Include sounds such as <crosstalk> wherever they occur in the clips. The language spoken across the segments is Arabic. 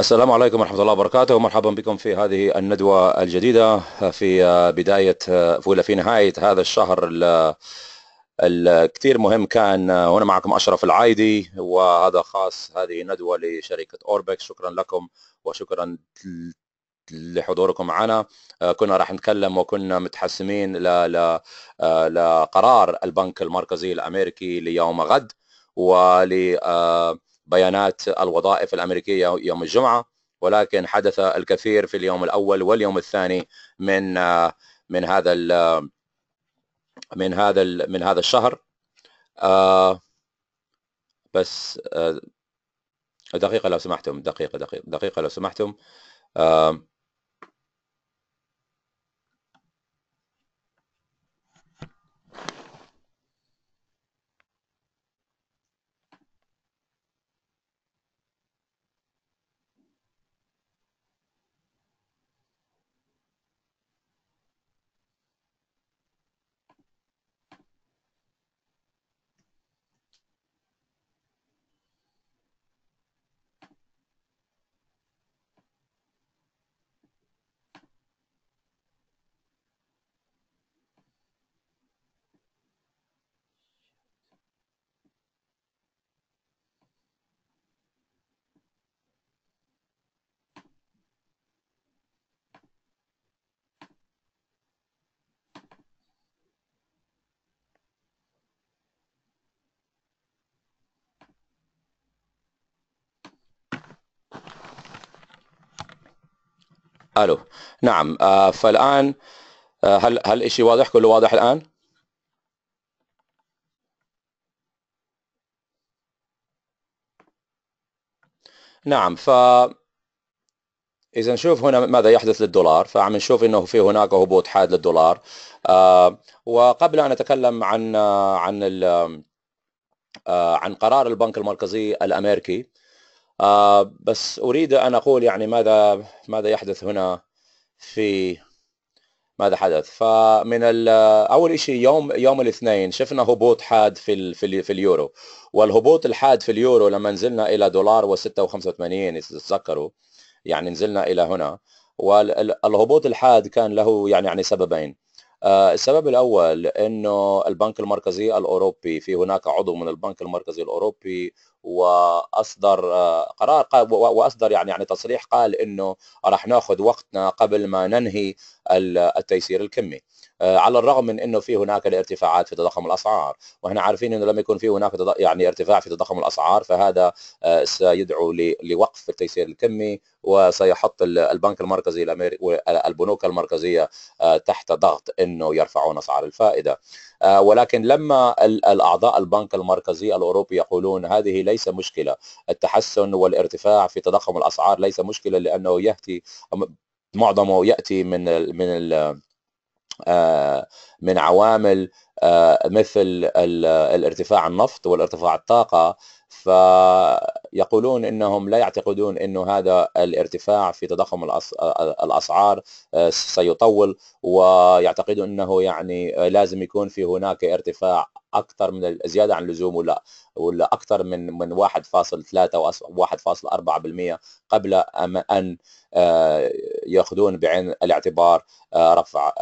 السلام عليكم ورحمة الله وبركاته ومرحبا بكم في هذه الندوة الجديدة في بداية ولا في نهاية هذا الشهر الكثير مهم كان هنا معكم أشرف العايدي وهذا خاص هذه ندوة لشركة أوربك شكرا لكم وشكرا لحضوركم معنا كنا راح نتكلم وكنا متحسمين لقرار البنك المركزي الأمريكي ليوم غد ول آه، بيانات الوظائف الامريكيه يوم الجمعه ولكن حدث الكثير في اليوم الاول واليوم الثاني من آه، من هذا ال آه، من هذا ال من هذا الشهر آه، بس دقيقه لو سمحتم دقيقه دقيقه دقيقه لو سمحتم الو نعم آه، فالان آه، هل هل الشيء واضح كله واضح الان نعم ف اذا نشوف هنا ماذا يحدث للدولار فعم نشوف انه في هناك هبوط حاد للدولار آه، وقبل ان اتكلم عن عن عن قرار البنك المركزي الامريكي آه بس اريد ان اقول يعني ماذا ماذا يحدث هنا في ماذا حدث فمن اول شيء يوم يوم الاثنين شفنا هبوط حاد في في, في اليورو والهبوط الحاد في اليورو لما نزلنا الى دولار و86 تتذكروا يعني نزلنا الى هنا والهبوط الحاد كان له يعني يعني سببين آه، السبب الاول انه البنك المركزي الاوروبي في هناك عضو من البنك المركزي الاوروبي واصدر آه، قرار واصدر يعني يعني تصريح قال انه راح ناخذ وقتنا قبل ما ننهي التيسير الكمي آه، على الرغم من انه في هناك الارتفاعات في تضخم الاسعار ونحن عارفين انه لم يكن في هناك يعني ارتفاع في تضخم الاسعار فهذا آه، سيدعو لوقف التيسير الكمي وسيحط البنك المركزي الامريكي البنوك المركزيه آه، تحت ضغط انه يرفعون اسعار الفائده ولكن لما الاعضاء البنك المركزي الاوروبي يقولون هذه ليس مشكله التحسن والارتفاع في تضخم الاسعار ليس مشكله لانه ياتي معظمه ياتي من من آه، من عوامل آه، مثل الارتفاع النفط والارتفاع الطاقة فيقولون انهم لا يعتقدون انه هذا الارتفاع في تضخم الاسعار آه، سيطول ويعتقدون انه يعني لازم يكون في هناك ارتفاع اكثر من زياده عن اللزوم ولا ولا اكثر من من 1.3 و 1.4% قبل ان آه، ياخذون بعين الاعتبار رفع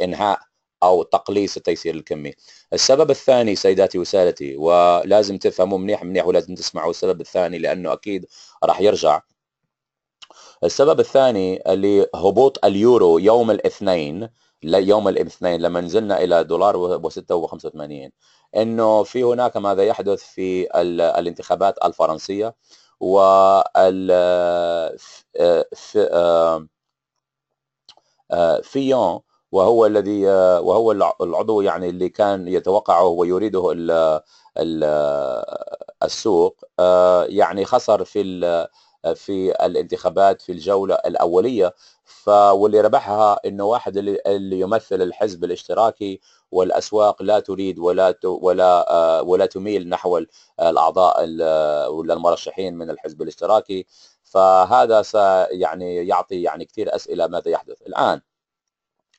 انهاء او تقليص التيسير الكمي. السبب الثاني سيداتي وسادتي ولازم تفهموا منيح منيح ولازم تسمعوا السبب الثاني لانه اكيد راح يرجع السبب الثاني اللي هبوط اليورو يوم الاثنين يوم الاثنين لما نزلنا الى دولار و86 انه في هناك ماذا يحدث في الانتخابات الفرنسيه و آه، في آه، آه، فيون وهو الذي وهو العضو يعني اللي كان يتوقعه ويريده الـ الـ السوق آه، يعني خسر في في الانتخابات في الجولة الأولية واللي ربحها أنه واحد اللي يمثل الحزب الاشتراكي والأسواق لا تريد ولا ولا آه، ولا تميل نحو الأعضاء ولا المرشحين من الحزب الاشتراكي فهذا يعني يعطي يعني كثير أسئلة ماذا يحدث الآن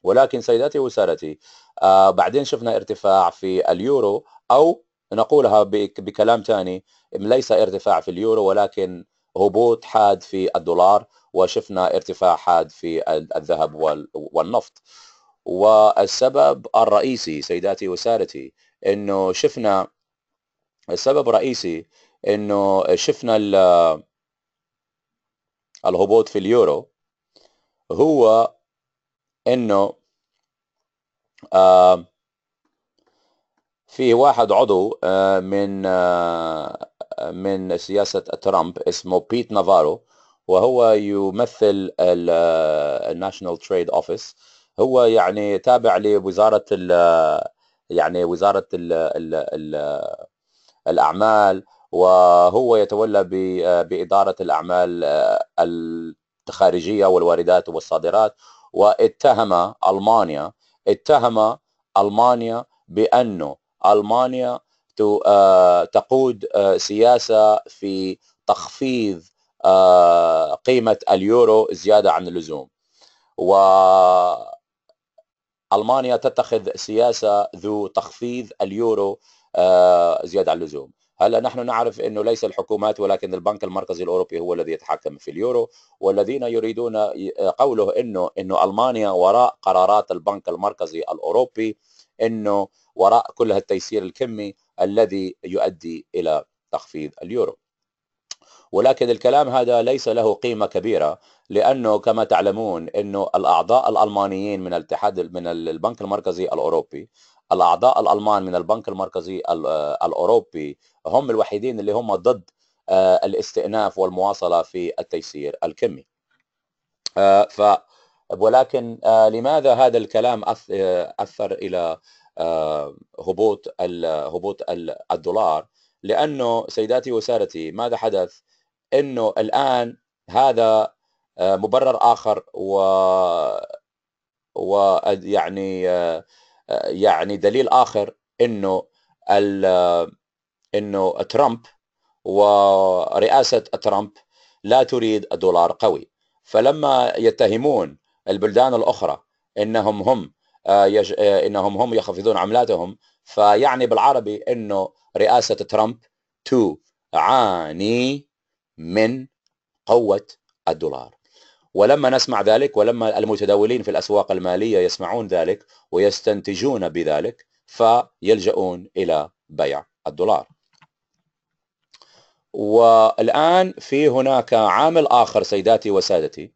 ولكن سيداتي وسادتي آه، بعدين شفنا ارتفاع في اليورو او نقولها بكلام ثاني ليس ارتفاع في اليورو ولكن هبوط حاد في الدولار وشفنا ارتفاع حاد في الذهب والنفط والسبب الرئيسي سيداتي وسادتي انه شفنا السبب الرئيسي انه شفنا الهبوط في اليورو هو انه آه في واحد عضو آه من آه من سياسة ترامب اسمه بيت نافارو وهو يمثل الناشونال تريد اوفيس هو يعني تابع لوزارة آه، يعني وزارة الـ الـ الـ الأعمال وهو يتولى آه، بإدارة الأعمال آه، الخارجية والواردات والصادرات واتهم المانيا اتهم المانيا بانه المانيا آه، تقود آه، سياسه في تخفيض آه، قيمه اليورو زياده عن اللزوم و المانيا تتخذ سياسه ذو تخفيض اليورو زياده عن اللزوم هلا نحن نعرف انه ليس الحكومات ولكن البنك المركزي الاوروبي هو الذي يتحكم في اليورو والذين يريدون قوله انه انه المانيا وراء قرارات البنك المركزي الاوروبي انه وراء كل التيسير الكمي الذي يؤدي الى تخفيض اليورو ولكن الكلام هذا ليس له قيمه كبيره لانه كما تعلمون انه الاعضاء الالمانيين من الاتحاد من البنك المركزي الاوروبي الاعضاء الالمان من البنك المركزي الاوروبي هم الوحيدين اللي هم ضد آه، الاستئناف والمواصله في التيسير الكمي آه، ف ولكن آه، لماذا هذا الكلام اثر الى هبوط هبوط الدولار لانه سيداتي وسادتي ماذا حدث انه الان هذا مبرر اخر و ويعني يعني دليل اخر انه انه ترامب ورئاسه ترامب لا تريد الدولار قوي فلما يتهمون البلدان الاخرى انهم هم آه، يج... آه، انهم هم يخفضون عملاتهم فيعني بالعربي انه رئاسه ترامب تعاني من قوه الدولار ولما نسمع ذلك ولما المتداولين في الاسواق الماليه يسمعون ذلك ويستنتجون بذلك فيلجؤون الى بيع الدولار والآن في هناك عامل آخر سيداتي وسادتي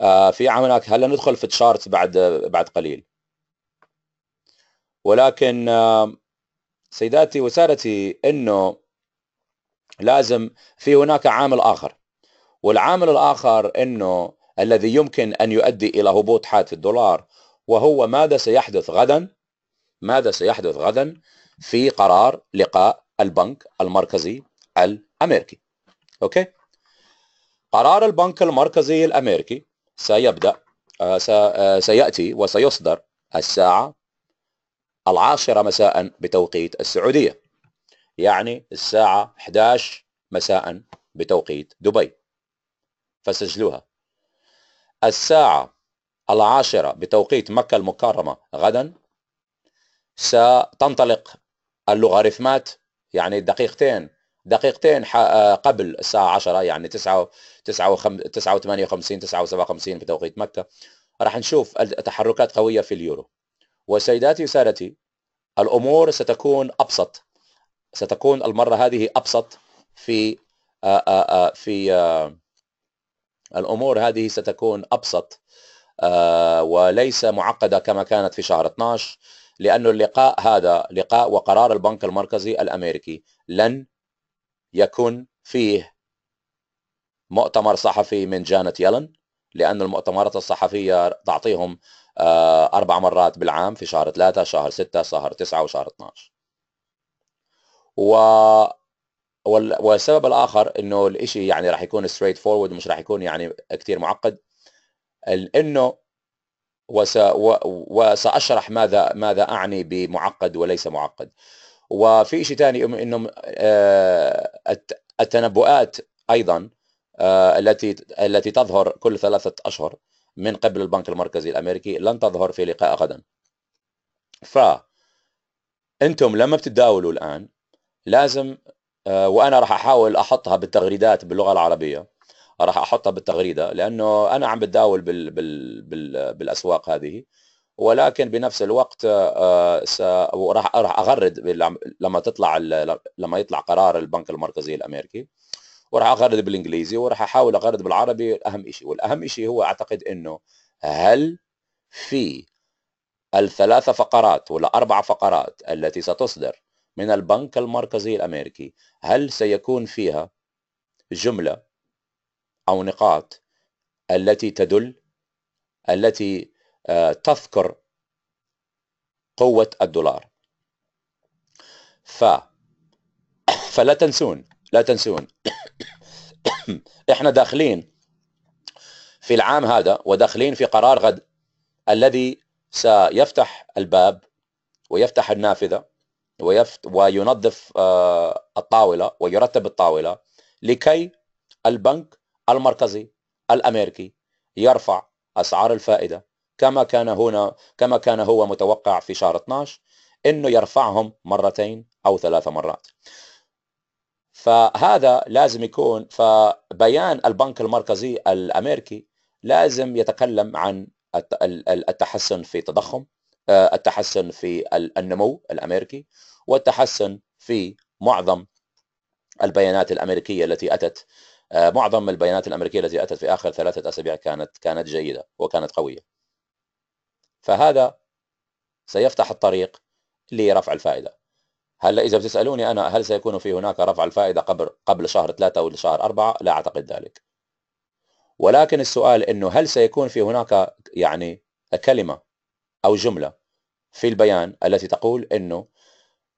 آه، في عامل هناك هلا ندخل في تشارت بعد بعد قليل ولكن سيداتي وسادتي انه لازم في هناك عامل اخر والعامل الاخر انه الذي يمكن ان يؤدي الى هبوط حاد الدولار وهو ماذا سيحدث غدا ماذا سيحدث غدا في قرار لقاء البنك المركزي ال أمريكي أوكي قرار البنك المركزي الأمريكي سيبدأ آه، آه، سيأتي وسيصدر الساعة العاشرة مساء بتوقيت السعودية يعني الساعة 11 مساء بتوقيت دبي فسجلوها الساعة العاشرة بتوقيت مكة المكرمة غدا ستنطلق اللوغاريتمات يعني دقيقتين دقيقتين آه، قبل الساعة 10 يعني 9 9 59 59 توقيت مكة راح نشوف تحركات قوية في اليورو وسيداتي وسادتي الأمور ستكون أبسط ستكون المرة هذه أبسط في آه، آه، في الأمور هذه ستكون أبسط وليس معقدة كما كانت في شهر 12 لأن اللقاء هذا لقاء وقرار البنك المركزي الأمريكي لن يكون فيه مؤتمر صحفي من جانت يلن لأن المؤتمرات الصحفية تعطيهم آه، أربع مرات بالعام في شهر ثلاثة شهر ستة شهر تسعة وشهر 12 و والسبب الآخر أنه الإشي يعني راح يكون ستريت فورورد مش راح يكون يعني كثير معقد أنه وس... و... وسأشرح ماذا ماذا أعني بمعقد وليس معقد وفي شيء ثاني انه آه، التنبؤات ايضا آه، التي التي تظهر كل ثلاثه اشهر من قبل البنك المركزي الامريكي لن تظهر في لقاء غدا. ف انتم لما بتتداولوا الان لازم آه، وانا راح احاول احطها بالتغريدات باللغه العربيه راح احطها بالتغريده لانه انا عم بتداول بال... بال... بال... بالاسواق هذه ولكن بنفس الوقت آه، آه، راح راح اغرد لما تطلع لما يطلع قرار البنك المركزي الامريكي وراح اغرد بالانجليزي وراح احاول اغرد بالعربي اهم شيء والاهم شيء هو اعتقد انه هل في الثلاث فقرات ولا اربع فقرات التي ستصدر من البنك المركزي الامريكي هل سيكون فيها جمله او نقاط التي تدل التي آه، تذكر قوة الدولار ف <coughs> فلا تنسون لا تنسون <coughs> احنا داخلين في العام هذا وداخلين في قرار غد الذي سيفتح الباب ويفتح النافذة ويفت وينظف آه، الطاولة ويرتب الطاولة لكي البنك المركزي الأمريكي يرفع أسعار الفائدة كما كان هنا كما كان هو متوقع في شهر 12 انه يرفعهم مرتين او ثلاث مرات فهذا لازم يكون فبيان البنك المركزي الامريكي لازم يتكلم عن التحسن في التضخم آه، التحسن في النمو الامريكي والتحسن في معظم البيانات الامريكيه التي اتت آه، معظم البيانات الامريكيه التي اتت في اخر ثلاثه اسابيع كانت كانت جيده وكانت قويه فهذا سيفتح الطريق لرفع الفائدة هلا إذا بتسألوني أنا هل سيكون في هناك رفع الفائدة قبل قبل شهر ثلاثة أو شهر أربعة لا أعتقد ذلك ولكن السؤال أنه هل سيكون في هناك يعني كلمة أو جملة في البيان التي تقول أنه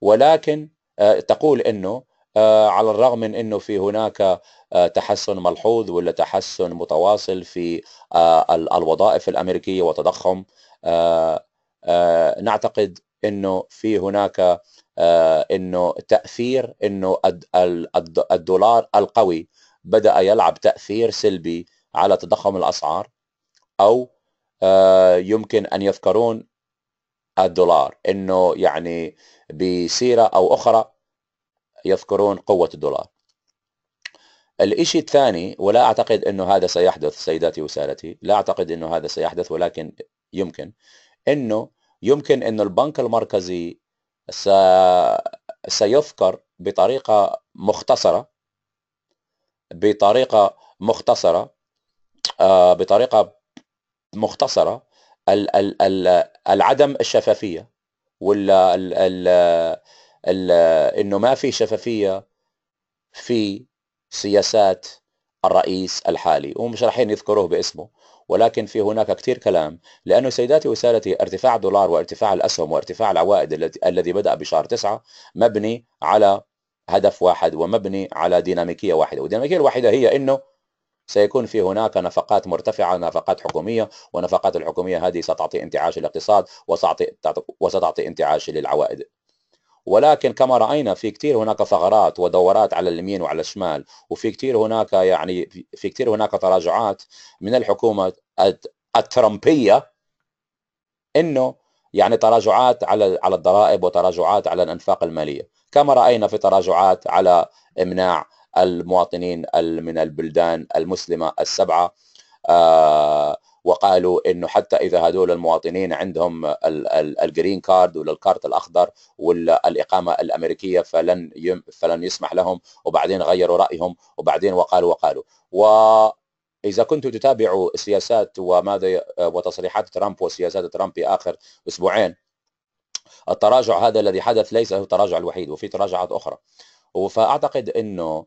ولكن آه، تقول أنه آه، على الرغم من أنه في هناك آه، تحسن ملحوظ ولا تحسن متواصل في الوظائف الأمريكية وتضخم آه، آه، نعتقد انه في هناك آه، انه تاثير انه الدولار القوي بدا يلعب تاثير سلبي على تضخم الاسعار او يمكن ان يذكرون الدولار انه يعني بسيره او اخرى يذكرون قوه الدولار. الإشي الثاني ولا أعتقد أنه هذا سيحدث سيداتي وسادتي لا أعتقد أنه هذا سيحدث ولكن يمكن انه يمكن انه البنك المركزي س... سيفكر بطريقه مختصره بطريقه مختصره آه بطريقه مختصره ال... ال... ال... العدم الشفافيه ولا ال... ال... ال... انه ما في شفافيه في سياسات الرئيس الحالي ومش رايحين يذكروه باسمه ولكن في هناك كثير كلام لأنه سيداتي وسادتي ارتفاع الدولار وارتفاع الأسهم وارتفاع العوائد الذي بدأ بشهر تسعة مبني على هدف واحد ومبني على ديناميكية واحدة والديناميكية الواحدة هي أنه سيكون في هناك نفقات مرتفعة نفقات حكومية ونفقات الحكومية هذه ستعطي انتعاش للاقتصاد وستعطي, وستعطي انتعاش للعوائد ولكن كما راينا في كثير هناك ثغرات ودورات على اليمين وعلى الشمال وفي كثير هناك يعني في كثير هناك تراجعات من الحكومه الترامبيه انه يعني تراجعات على على الضرائب وتراجعات على الانفاق الماليه كما راينا في تراجعات على امناع المواطنين من البلدان المسلمه السبعه آه وقالوا انه حتى اذا هذول المواطنين عندهم الجرين كارد ولا الكارت الاخضر ولا الاقامه الامريكيه فلن يم فلن يسمح لهم وبعدين غيروا رايهم وبعدين وقالوا وقالوا و إذا كنتم تتابعوا السياسات وماذا آه، وتصريحات ترامب وسياسات ترامب في آخر أسبوعين التراجع هذا الذي حدث ليس هو التراجع الوحيد وفي تراجعات أخرى فأعتقد أنه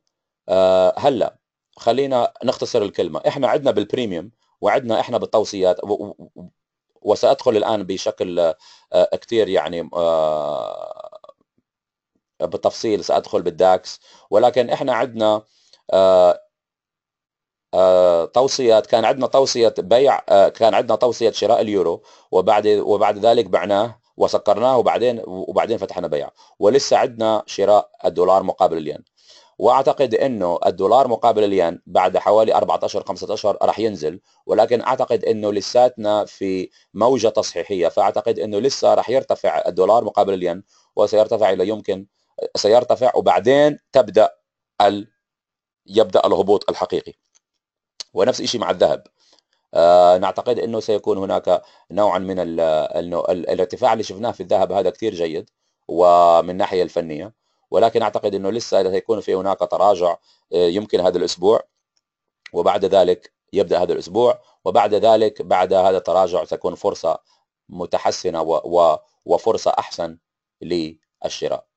آه، هلا خلينا نختصر الكلمة إحنا عندنا بالبريميوم وعدنا احنا بالتوصيات وسادخل الان بشكل آه، آه، كثير يعني آه، بالتفصيل سادخل بالداكس ولكن احنا عندنا توصيات كان عندنا توصيه بيع كان عندنا توصيه شراء اليورو وبعد وبعد ذلك بعناه وسكرناه وبعدين وبعدين فتحنا بيع ولسه عندنا شراء الدولار مقابل الين واعتقد انه الدولار مقابل الين بعد حوالي 14 15 راح ينزل ولكن اعتقد انه لساتنا في موجه تصحيحيه فاعتقد انه لسه راح يرتفع الدولار مقابل الين وسيرتفع الى يمكن سيرتفع وبعدين تبدا ال يبدا الهبوط الحقيقي ونفس الشيء مع الذهب آه نعتقد انه سيكون هناك نوعا من الـ الـ الارتفاع اللي شفناه في الذهب هذا كثير جيد ومن الناحيه الفنيه ولكن اعتقد انه لسه سيكون في هناك تراجع آه، يمكن هذا الاسبوع وبعد ذلك يبدا هذا الاسبوع وبعد ذلك بعد هذا التراجع تكون فرصه متحسنه و و وفرصه احسن للشراء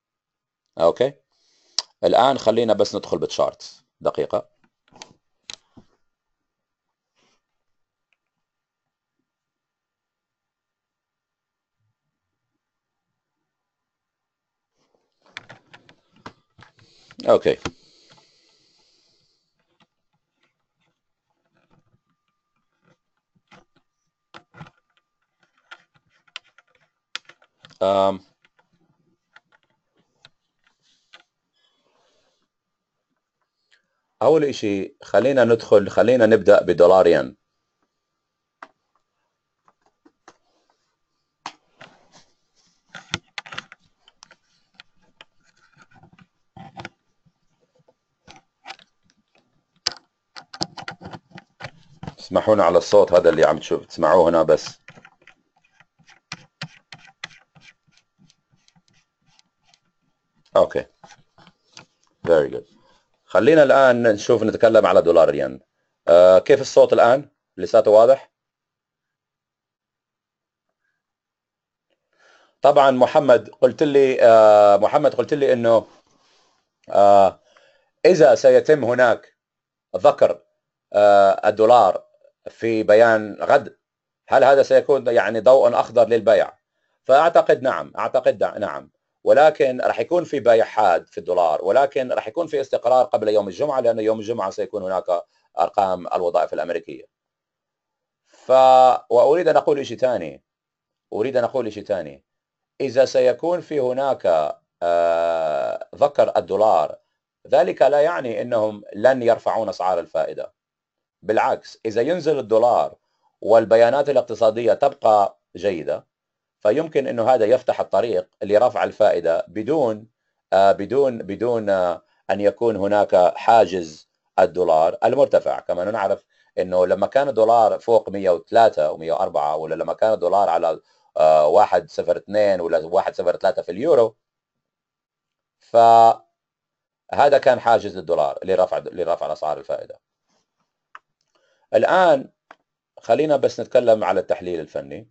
اوكي الان خلينا بس ندخل بتشارت دقيقه Okay. Um, أول إشي خلينا ندخل خلينا نبدأ بدولاريان تسمحونا على الصوت هذا اللي عم تشوف تسمعوه هنا بس اوكي فيري جود خلينا الان نشوف نتكلم على دولار ين آه كيف الصوت الان لساته واضح طبعا محمد قلت لي آه محمد قلت لي انه آه اذا سيتم هناك ذكر آه الدولار في بيان غد هل هذا سيكون يعني ضوء اخضر للبيع فاعتقد نعم اعتقد نعم ولكن راح يكون في بيع حاد في الدولار ولكن راح يكون في استقرار قبل يوم الجمعه لانه يوم الجمعه سيكون هناك ارقام الوظائف الامريكيه ف واريد ان اقول شيء ثاني اريد ان اقول شيء ثاني اذا سيكون في هناك آه، ذكر الدولار ذلك لا يعني انهم لن يرفعون اسعار الفائده بالعكس إذا ينزل الدولار والبيانات الاقتصادية تبقى جيدة فيمكن أنه هذا يفتح الطريق لرفع الفائدة بدون آه، بدون بدون آه، أن يكون هناك حاجز الدولار المرتفع كما نعرف أنه لما كان الدولار فوق 103 و104 ولا لما كان الدولار على 102 آه، ولا 103 في اليورو فهذا كان حاجز الدولار لرفع لرفع اسعار الفائده الآن خلينا بس نتكلم على التحليل الفني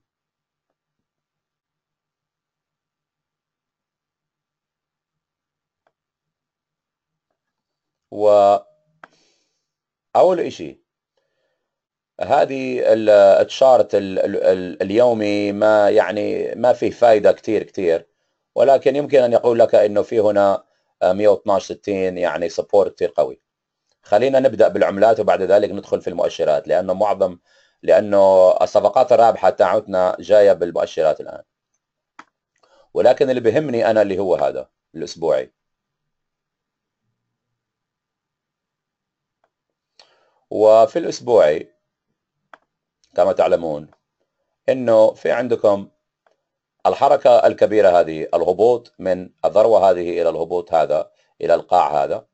و أول شيء هذه التشارت اليومي ما يعني ما فيه فائدة كثير كثير ولكن يمكن أن يقول لك أنه في هنا 112 60 يعني سبورت كثير قوي خلينا نبدا بالعملات وبعد ذلك ندخل في المؤشرات لانه معظم لانه الصفقات الرابحه تاعتنا جايه بالمؤشرات الان ولكن اللي بهمني انا اللي هو هذا الاسبوعي وفي الاسبوعي كما تعلمون انه في عندكم الحركه الكبيره هذه الهبوط من الذروه هذه الى الهبوط هذا الى القاع هذا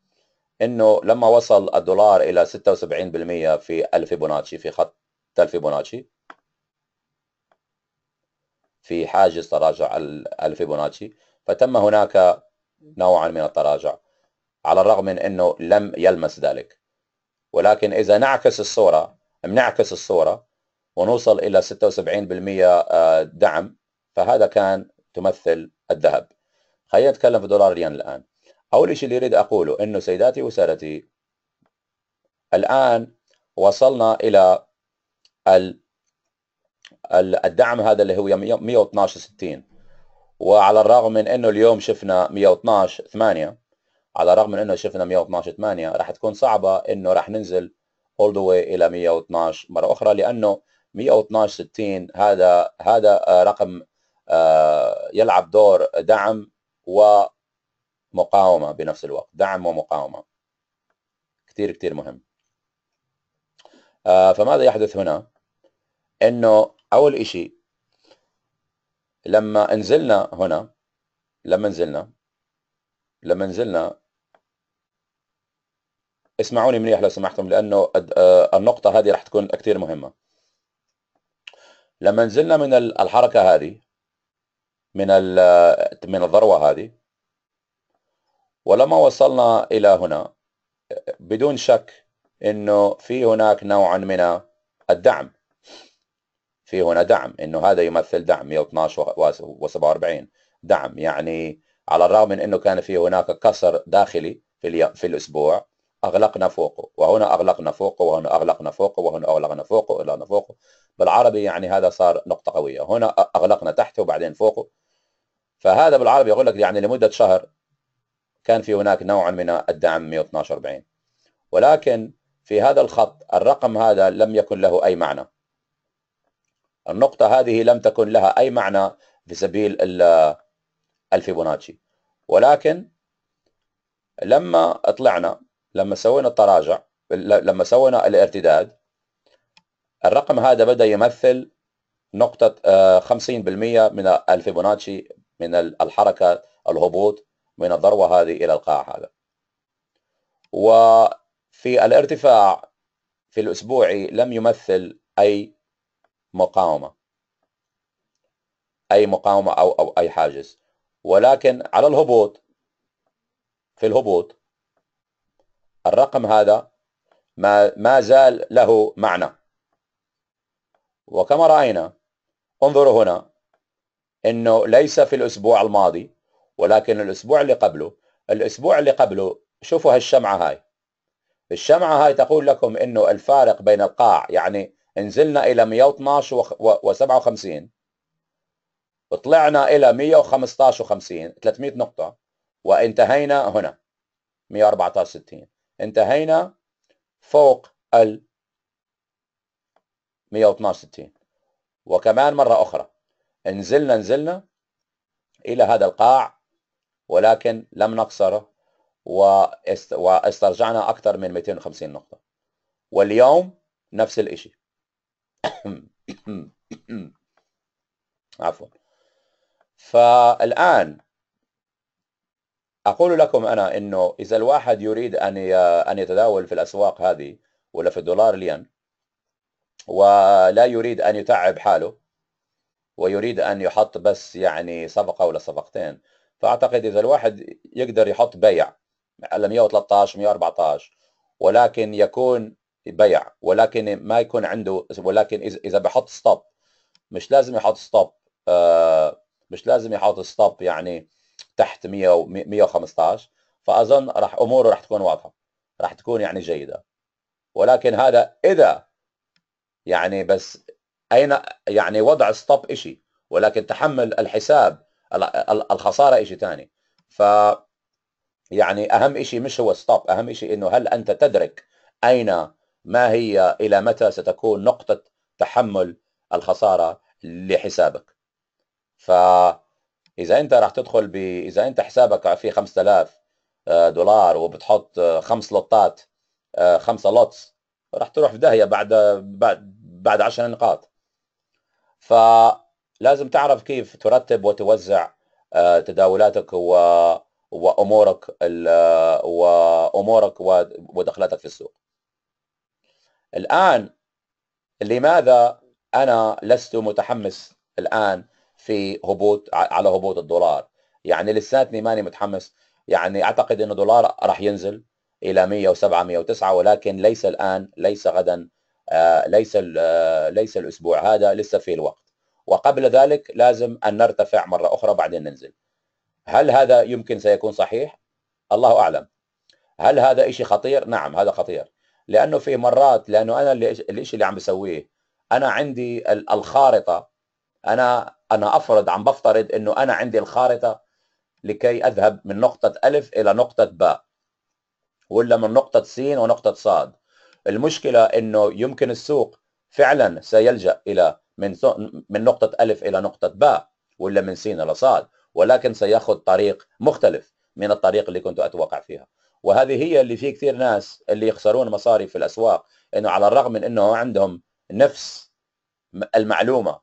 انه لما وصل الدولار الى 76% في الفيبوناتشي في خط الفيبوناتشي في حاجز تراجع الفيبوناتشي فتم هناك نوعا من التراجع على الرغم من انه لم يلمس ذلك ولكن اذا نعكس الصوره بنعكس الصوره ونوصل الى 76% آه، دعم فهذا كان تمثل الذهب خلينا نتكلم في دولار الين الان أول شيء اللي أريد أقوله أنه سيداتي وسادتي الآن وصلنا إلى الدعم هذا اللي هو 112 60 وعلى الرغم من انه اليوم شفنا 112 8 على الرغم من انه شفنا 112 8 راح تكون صعبه انه راح ننزل all the way الى 112 مره اخرى لانه 112 60 هذا هذا آه، رقم آه، يلعب دور دعم و مقاومه بنفس الوقت دعم ومقاومه كثير كثير مهم آه، فماذا يحدث هنا انه اول إشي لما نزلنا هنا لما نزلنا لما نزلنا اسمعوني منيح لو سمحتم لانه آه، النقطه هذه راح تكون كثير مهمه لما نزلنا من الحركه هذه من آه، من الذروه هذه ولما وصلنا إلى هنا بدون شك أنه في هناك نوع من الدعم في هنا دعم أنه هذا يمثل دعم 112 و47 دعم يعني على الرغم من أنه كان في هناك كسر داخلي في, في الأسبوع أغلقنا فوقه وهنا أغلقنا فوقه وهنا أغلقنا فوقه وهنا أغلقنا فوقه وهنا فوقه بالعربي يعني هذا صار نقطة قوية هنا أغلقنا تحته وبعدين فوقه فهذا بالعربي يقول لك يعني لمدة شهر كان في هناك نوع من الدعم 112 40 ولكن في هذا الخط الرقم هذا لم يكن له أي معنى النقطة هذه لم تكن لها أي معنى في سبيل الفيبوناتشي ولكن لما طلعنا لما سوينا التراجع لما سوينا الارتداد الرقم هذا بدأ يمثل نقطة 50% آه، من الفيبوناتشي من الحركة الهبوط من الذروة هذه إلى القاع هذا وفي الارتفاع في الأسبوعي لم يمثل أي مقاومة أي مقاومة أو, أو أي حاجز ولكن على الهبوط في الهبوط الرقم هذا ما, ما زال له معنى وكما رأينا انظروا هنا أنه ليس في الأسبوع الماضي ولكن الاسبوع اللي قبله الاسبوع اللي قبله شوفوا هالشمعه هاي الشمعه هاي تقول لكم انه الفارق بين القاع يعني نزلنا الى 112 و57 وطلعنا الى 115 و50 300 نقطه وانتهينا هنا 114 انتهينا فوق ال 112 وكمان مره اخرى نزلنا نزلنا الى هذا القاع ولكن لم نخسره واسترجعنا أكثر من 250 نقطة واليوم نفس الإشي <coughs> عفوا فالآن أقول لكم أنا أنه إذا الواحد يريد أن أن يتداول في الأسواق هذه ولا في الدولار الين ولا يريد أن يتعب حاله ويريد أن يحط بس يعني صفقة ولا صفقتين فاعتقد اذا الواحد يقدر يحط بيع على 113 114 ولكن يكون بيع ولكن ما يكون عنده ولكن اذا بحط ستوب مش لازم يحط ستوب آه مش لازم يحط ستوب يعني تحت 100 115 فاظن راح اموره راح تكون واضحه راح تكون يعني جيده ولكن هذا اذا يعني بس اين يعني وضع ستوب شيء ولكن تحمل الحساب الخساره شيء ثاني ف يعني اهم شيء مش هو ستوب اهم شيء انه هل انت تدرك اين ما هي الى متى ستكون نقطه تحمل الخساره لحسابك ف اذا انت راح تدخل ب... اذا انت حسابك في 5000 آه، دولار وبتحط آه، خمس لطات آه، خمسه لوتس راح تروح في داهيه بعد بعد بعد 10 نقاط ف لازم تعرف كيف ترتب وتوزع آه، تداولاتك و وامورك آه، وامورك ودخلاتك في السوق. الان لماذا انا لست متحمس الان في هبوط على هبوط الدولار؟ يعني لساتني ماني متحمس يعني اعتقد انه الدولار راح ينزل الى 107 109 ولكن ليس الان ليس غدا آه، ليس ليس الاسبوع هذا لسه في الوقت. وقبل ذلك لازم أن نرتفع مرة أخرى بعدين ننزل هل هذا يمكن سيكون صحيح؟ الله أعلم هل هذا إشي خطير؟ نعم هذا خطير لأنه في مرات لأنه أنا الإشي اللي عم بسويه أنا عندي الخارطة أنا أنا أفرض عم بفترض أنه أنا عندي الخارطة لكي أذهب من نقطة ألف إلى نقطة باء ولا من نقطة سين ونقطة صاد المشكلة أنه يمكن السوق فعلا سيلجأ إلى من من نقطة ألف إلى نقطة باء ولا من سين إلى صاد ولكن سيأخذ طريق مختلف من الطريق اللي كنت أتوقع فيها وهذه هي اللي في كثير ناس اللي يخسرون مصاري في الأسواق أنه على الرغم من أنه عندهم نفس المعلومة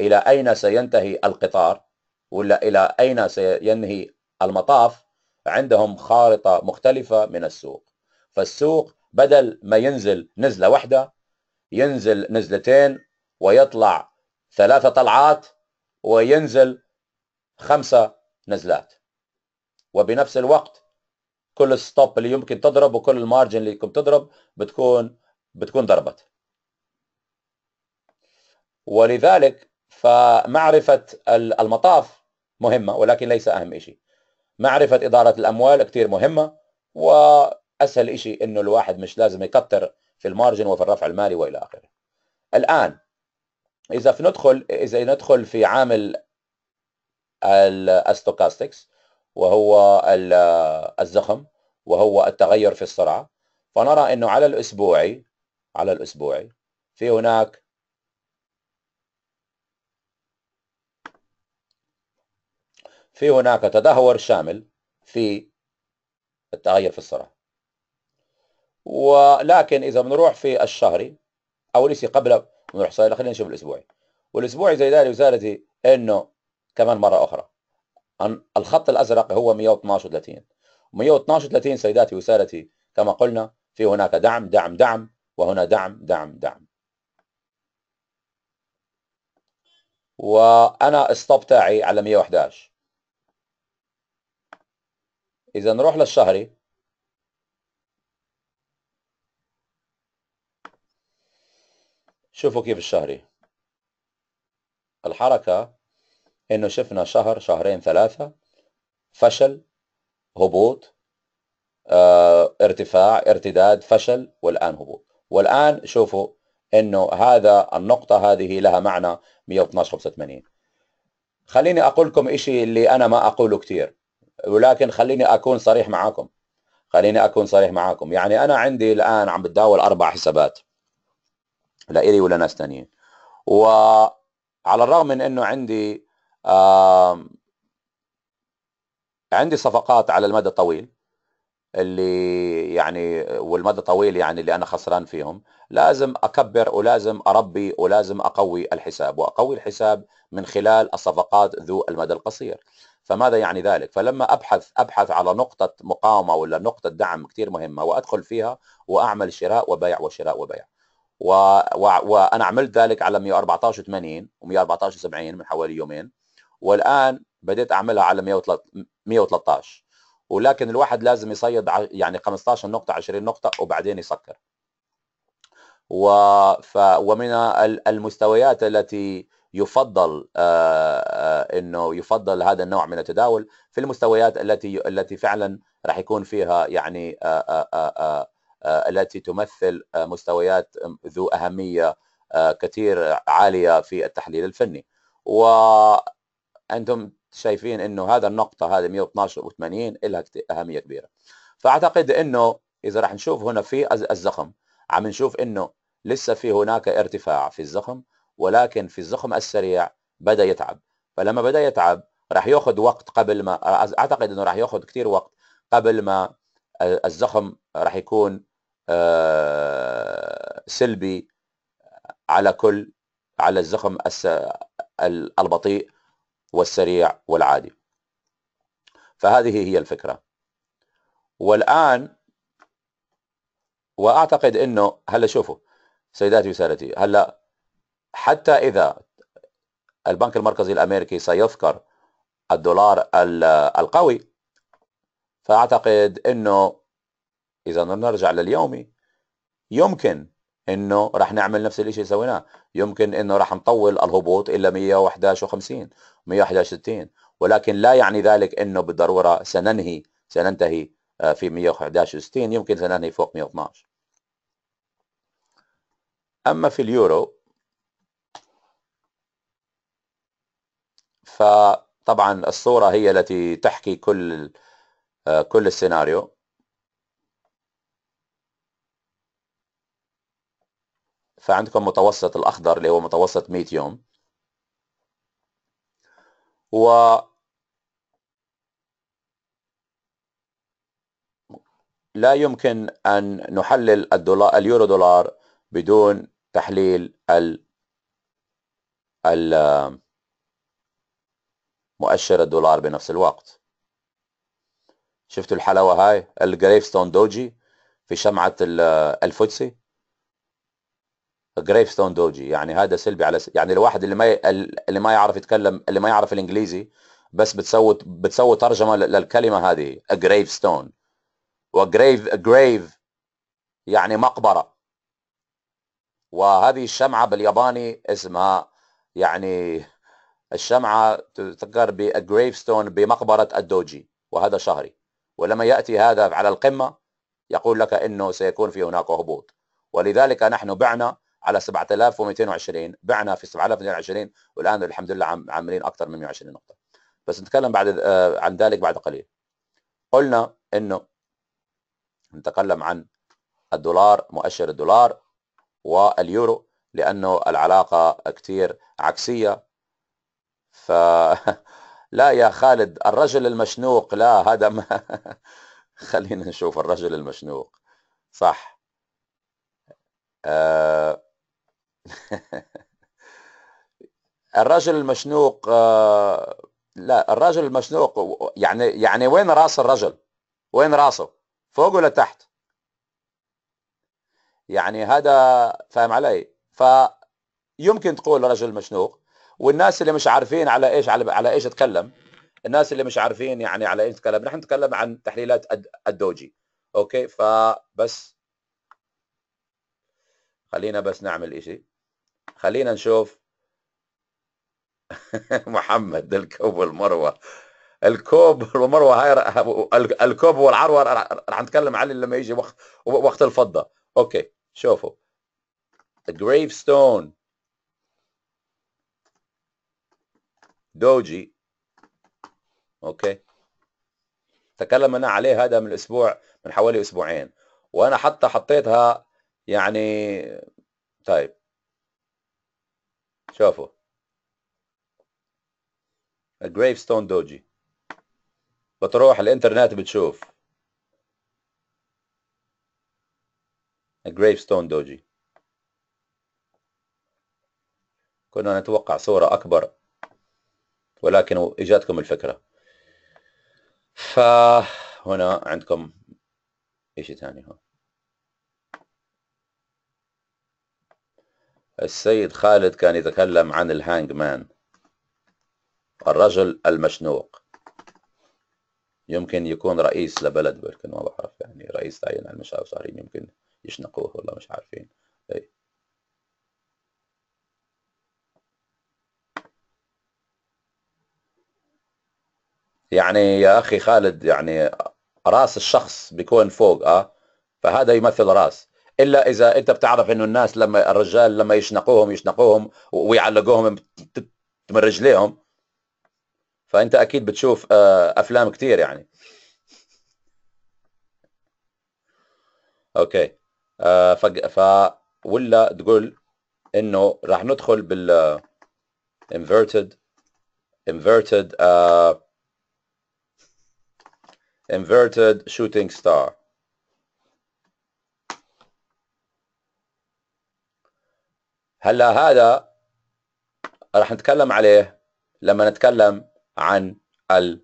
إلى أين سينتهي القطار ولا إلى أين سينهي المطاف عندهم خارطة مختلفة من السوق فالسوق بدل ما ينزل نزلة واحدة ينزل نزلتين ويطلع ثلاثة طلعات وينزل خمسة نزلات وبنفس الوقت كل ستوب اللي يمكن تضرب وكل المارجن اللي يمكن تضرب بتكون بتكون ضربت ولذلك فمعرفة المطاف مهمة ولكن ليس أهم شيء معرفة إدارة الأموال كثير مهمة وأسهل شيء إنه الواحد مش لازم يكتر في المارجن وفي الرفع المالي وإلى آخره الآن اذا في ندخل اذا ندخل في عامل الاستوكاستكس وهو الزخم وهو التغير في السرعه فنرى انه على الاسبوعي على الاسبوعي في هناك في هناك تدهور شامل في التغير في السرعه ولكن اذا بنروح في الشهري او ليس قبل واحصائي خلينا نشوف الاسبوعي والاسبوعي زي ذلك وزارتي انه كمان مره اخرى الخط الازرق هو 112 30 112 30 سيداتي وسادتي كما قلنا في هناك دعم دعم دعم وهنا دعم دعم دعم وانا الستوب تاعي على 111 اذا نروح للشهري شوفوا كيف الشهري الحركة إنه شفنا شهر شهرين ثلاثة فشل هبوط اه ارتفاع ارتداد فشل والآن هبوط والآن شوفوا إنه هذا النقطة هذه لها معنى 112.85 خليني أقول لكم إشي اللي أنا ما أقوله كثير ولكن خليني أكون صريح معاكم خليني أكون صريح معاكم يعني أنا عندي الآن عم بتداول أربع حسابات لا إلي ولا ناس ثانيين وعلى الرغم من أنه عندي عندي صفقات على المدى الطويل اللي يعني والمدى طويل يعني اللي انا خسران فيهم لازم اكبر ولازم اربي ولازم اقوي الحساب واقوي الحساب من خلال الصفقات ذو المدى القصير فماذا يعني ذلك فلما ابحث ابحث على نقطه مقاومه ولا نقطه دعم كثير مهمه وادخل فيها واعمل شراء وبيع وشراء وبيع و... و... وانا عملت ذلك على 114 80 و114 70 من حوالي يومين والان بديت اعملها على 113 ولكن الواحد لازم يصيد يعني 15 نقطه 20 نقطه وبعدين يسكر و... ف... ومن المستويات التي يفضل آه، آه، انه يفضل هذا النوع من التداول في المستويات التي التي فعلا راح يكون فيها يعني آآ آه، آآ آآ آه، التي تمثل آه، مستويات ذو أهمية آه، كثير عالية في التحليل الفني وأنتم شايفين أنه هذا النقطة هذه 112 و80 لها أهمية كبيرة فأعتقد أنه إذا راح نشوف هنا في الزخم عم نشوف أنه لسه في هناك ارتفاع في الزخم ولكن في الزخم السريع بدأ يتعب فلما بدأ يتعب راح ياخذ وقت قبل ما اعتقد انه راح ياخذ كثير وقت قبل ما الزخم راح يكون آه، سلبي على كل على الزخم البطيء والسريع والعادي فهذه هي الفكرة والآن وأعتقد أنه هلا شوفوا سيداتي وسادتي هلا حتى إذا البنك المركزي الأمريكي سيذكر الدولار القوي فأعتقد أنه إذا نرجع لليومي يمكن انه رح نعمل نفس الشيء سويناه يمكن انه رح نطول الهبوط الى 111 و50 111 ولكن لا يعني ذلك انه بالضروره سننهي سننتهي آه، في 111 60 يمكن سننهي فوق 112 اما في اليورو فطبعا الصوره هي التي تحكي كل آه، كل السيناريو فعندكم متوسط الأخضر اللي هو متوسط 100 يوم و لا يمكن أن نحلل الدولار اليورو دولار بدون تحليل ال مؤشر الدولار بنفس الوقت شفتوا الحلاوه هاي الجريف ستون دوجي في شمعه الفوتسي ستون دوجي يعني هذا سلبي على س... يعني الواحد اللي ما ي... اللي ما يعرف يتكلم اللي ما يعرف الانجليزي بس بتسوي بتسوي ترجمه للكلمه هذه جريف ستون وجريف جريف يعني مقبره وهذه الشمعه بالياباني اسمها يعني الشمعه تذكر بجريف ستون بمقبره الدوجي وهذا شهري ولما يأتي هذا على القمة يقول لك أنه سيكون في هناك هبوط ولذلك نحن بعنا على 7220 بعنا في 7220 والآن الحمد لله عاملين أكثر من 120 نقطة بس نتكلم بعد آه، عن ذلك بعد قليل قلنا أنه نتكلم عن الدولار مؤشر الدولار واليورو لأنه العلاقة كتير عكسية ف <laughs> لا يا خالد الرجل المشنوق لا هذا ما <laughs> خلينا نشوف الرجل المشنوق صح آه <laughs> الرجل المشنوق آه لا الرجل المشنوق يعني يعني وين راس الرجل وين راسه فوق ولا تحت يعني هذا فاهم علي فيمكن تقول رجل مشنوق والناس اللي مش عارفين على ايش على, على ايش اتكلم الناس اللي مش عارفين يعني على ايش اتكلم نحن نتكلم عن تحليلات الدوجي اوكي فبس خلينا بس نعمل اشي خلينا نشوف <laughs> محمد الكوب والمروه الكوب والمروه هاي الكوب والعروه راح نتكلم عليه لما يجي وقت وقت الفضه اوكي شوفوا جريف ستون دوجي اوكي تكلمنا عليه هذا من اسبوع من حوالي اسبوعين وانا حتى حطيتها يعني طيب شوفوا الجريف ستون دوجي بتروح الانترنت بتشوف الجريف ستون دوجي كنا نتوقع صورة أكبر ولكن اجاتكم الفكره فهنا عندكم شيء ثاني هون السيد خالد كان يتكلم عن الهانج مان الرجل المشنوق يمكن يكون رئيس لبلد بلكن ما بعرف يعني رئيس تعين على المشاعر يمكن يشنقوه والله مش عارفين يعني يا اخي خالد يعني راس الشخص بيكون فوق اه فهذا يمثل راس الا اذا انت بتعرف انه الناس لما الرجال لما يشنقوهم يشنقوهم ويعلقوهم من رجليهم فانت اكيد بتشوف آه، افلام كثير يعني اوكي آه، ف ف ولا تقول انه راح ندخل بال آه، inverted inverted uh, inverted shooting star هلا هذا رح نتكلم عليه لما نتكلم عن ال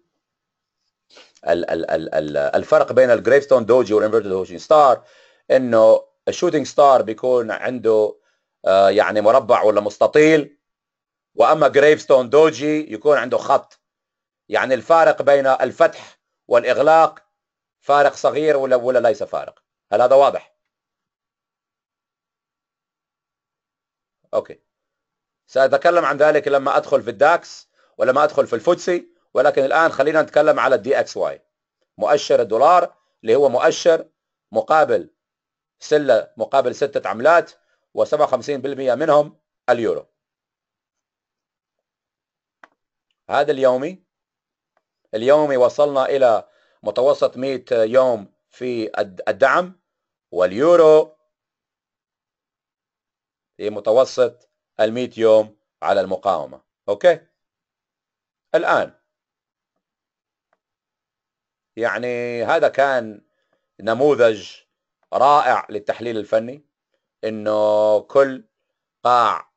ال ال ال ال الفرق بين الجريفستون دوجي والانفرتد هوشين ستار انه الشوتينج ستار بيكون عنده آه، يعني مربع ولا مستطيل واما جريفستون دوجي يكون عنده خط يعني الفارق بين الفتح والإغلاق فارق صغير ولا ولا ليس فارق هل هذا واضح أوكي سأتكلم عن ذلك لما أدخل في الداكس ولما أدخل في الفوتسي ولكن الآن خلينا نتكلم على الدي اكس واي مؤشر الدولار اللي هو مؤشر مقابل سلة مقابل ستة عملات و57% منهم اليورو هذا اليومي اليومي وصلنا إلى متوسط 100 يوم في الدعم واليورو في متوسط ال 100 يوم على المقاومة أوكي الآن يعني هذا كان نموذج رائع للتحليل الفني انه كل قاع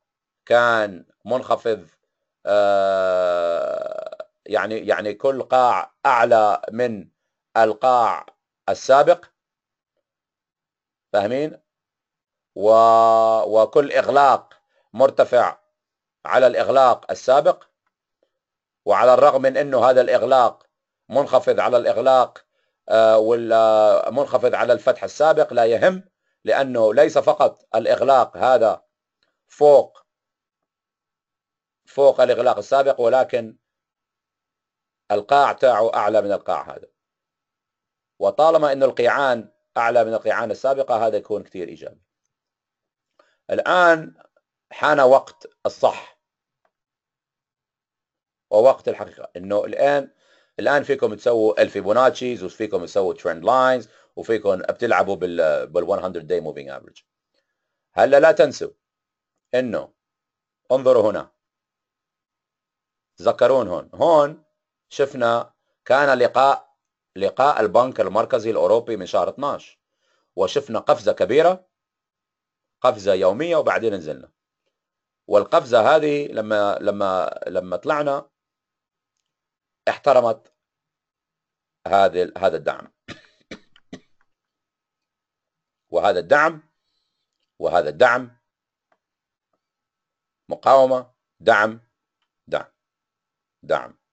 كان منخفض آه يعني يعني كل قاع اعلى من القاع السابق فاهمين و... وكل اغلاق مرتفع على الاغلاق السابق وعلى الرغم من انه هذا الاغلاق منخفض على الاغلاق آه ولا آه، منخفض على الفتح السابق لا يهم لانه ليس فقط الاغلاق هذا فوق فوق الاغلاق السابق ولكن القاع تاعه أعلى من القاع هذا وطالما أن القيعان أعلى من القيعان السابقة هذا يكون كثير إيجابي الآن حان وقت الصح ووقت الحقيقة أنه الآن الآن فيكم تسووا الفيبوناتشيز وفيكم تسووا ترند لاينز وفيكم بتلعبوا بال بال 100 داي موفينج افريج هلا لا تنسوا انه انظروا هنا تذكرون هون هون شفنا كان لقاء لقاء البنك المركزي الأوروبي من شهر 12 وشفنا قفزة كبيرة قفزة يومية وبعدين نزلنا والقفزة هذه لما لما لما طلعنا احترمت هذا هذا الدعم <coughs> وهذا الدعم وهذا الدعم مقاومة دعم دعم دعم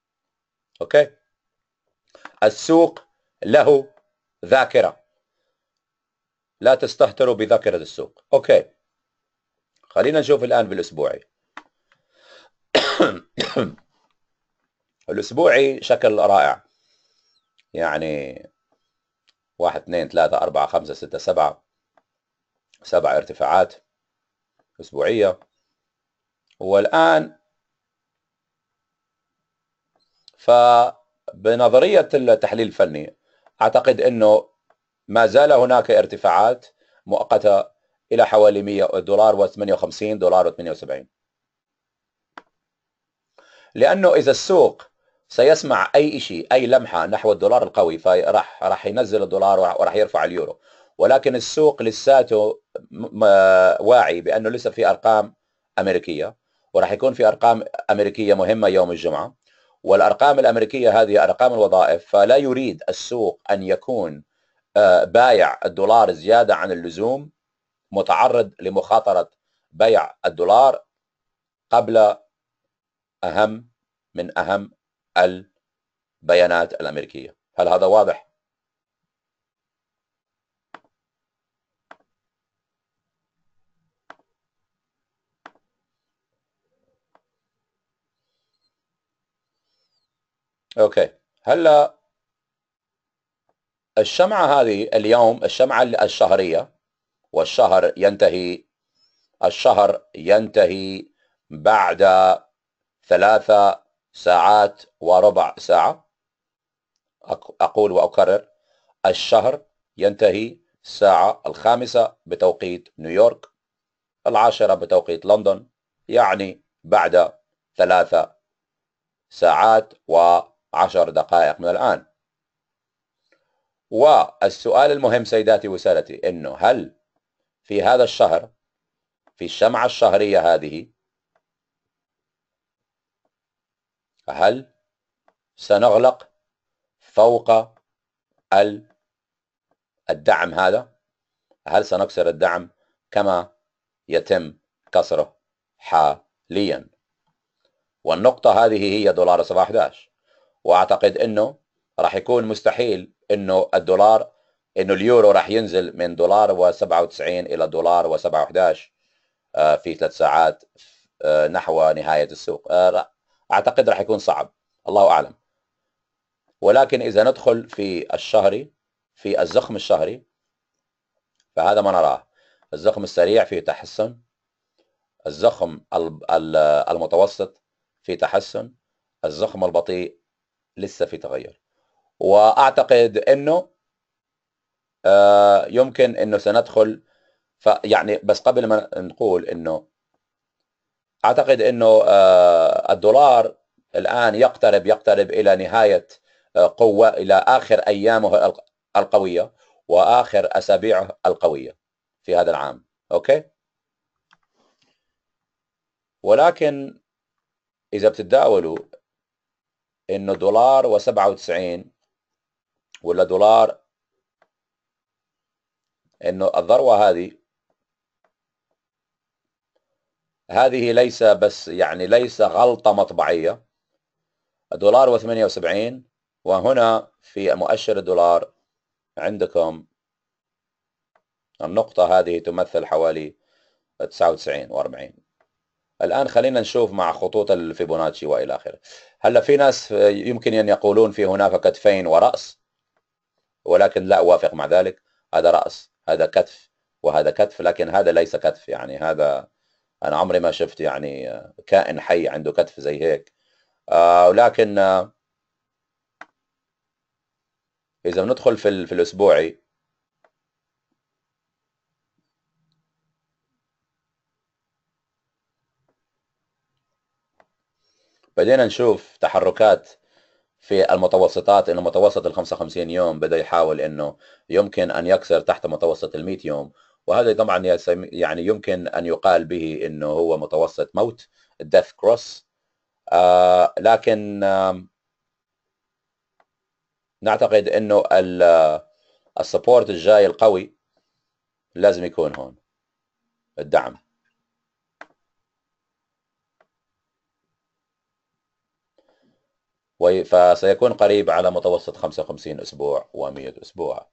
اوكي السوق له ذاكره لا تستهتروا بذاكره السوق اوكي خلينا نشوف الان بالاسبوعي <coughs> الاسبوعي شكل رائع يعني واحد اثنين ثلاثة أربعة خمسة ستة سبعة سبع ارتفاعات أسبوعية والآن فبنظرية التحليل الفني أعتقد أنه ما زال هناك ارتفاعات مؤقتة إلى حوالي 100 دولار و58 دولار و78 لأنه إذا السوق سيسمع أي شيء أي لمحة نحو الدولار القوي فراح راح ينزل الدولار وراح يرفع اليورو ولكن السوق لساته واعي بأنه لسه في أرقام أمريكية وراح يكون في أرقام أمريكية مهمة يوم الجمعة والارقام الامريكيه هذه ارقام الوظائف فلا يريد السوق ان يكون آه، بايع الدولار زياده عن اللزوم متعرض لمخاطره بيع الدولار قبل اهم من اهم البيانات الامريكيه، هل هذا واضح؟ اوكي هلا الشمعة هذه اليوم الشمعة الشهرية والشهر ينتهي الشهر ينتهي بعد ثلاثة ساعات وربع ساعة أقول وأكرر الشهر ينتهي الساعة الخامسة بتوقيت نيويورك العاشرة بتوقيت لندن يعني بعد ثلاثة ساعات و عشر دقائق من الآن والسؤال المهم سيداتي وسادتي أنه هل في هذا الشهر في الشمعة الشهرية هذه هل سنغلق فوق الدعم هذا هل سنكسر الدعم كما يتم كسره حاليا والنقطة هذه هي دولار 17 واعتقد انه راح يكون مستحيل انه الدولار انه اليورو راح ينزل من دولار و97 الى دولار و711 آه، في ثلاث ساعات آه، نحو نهايه السوق آه، اعتقد راح يكون صعب الله اعلم ولكن اذا ندخل في الشهري في الزخم الشهري فهذا ما نراه الزخم السريع في تحسن الزخم المتوسط في تحسن الزخم البطيء لسه في تغير واعتقد انه آه يمكن انه سندخل يعني بس قبل ما نقول انه اعتقد انه آه الدولار الان يقترب يقترب الى نهايه آه، قوه الى اخر ايامه القويه واخر اسابيعه القويه في هذا العام اوكي ولكن اذا بتتداولوا انه دولار و97 ولا دولار انه الذروه هذه هذه ليس بس يعني ليس غلطه مطبعيه دولار و78 وهنا في مؤشر الدولار عندكم النقطة هذه تمثل حوالي 99 و40 الآن خلينا نشوف مع خطوط الفيبوناتشي وإلى آخره هلا في ناس آه، يمكن أن يقولون في هناك كتفين ورأس ولكن لا أوافق مع ذلك هذا رأس هذا كتف وهذا كتف لكن هذا ليس كتف يعني هذا أنا عمري ما شفت يعني آه، كائن حي عنده كتف زي هيك آه، ولكن آه إذا بندخل في, في الأسبوعي بدينا نشوف تحركات في المتوسطات انه متوسط ال 55 يوم بدا يحاول انه يمكن ان يكسر تحت متوسط ال 100 يوم وهذا طبعا يعني يمكن ان يقال به انه هو متوسط موت الديث كروس آه لكن آه نعتقد انه آه، السبورت الجاي القوي لازم يكون هون الدعم فسيكون قريب على متوسط 55 أسبوع و100 أسبوع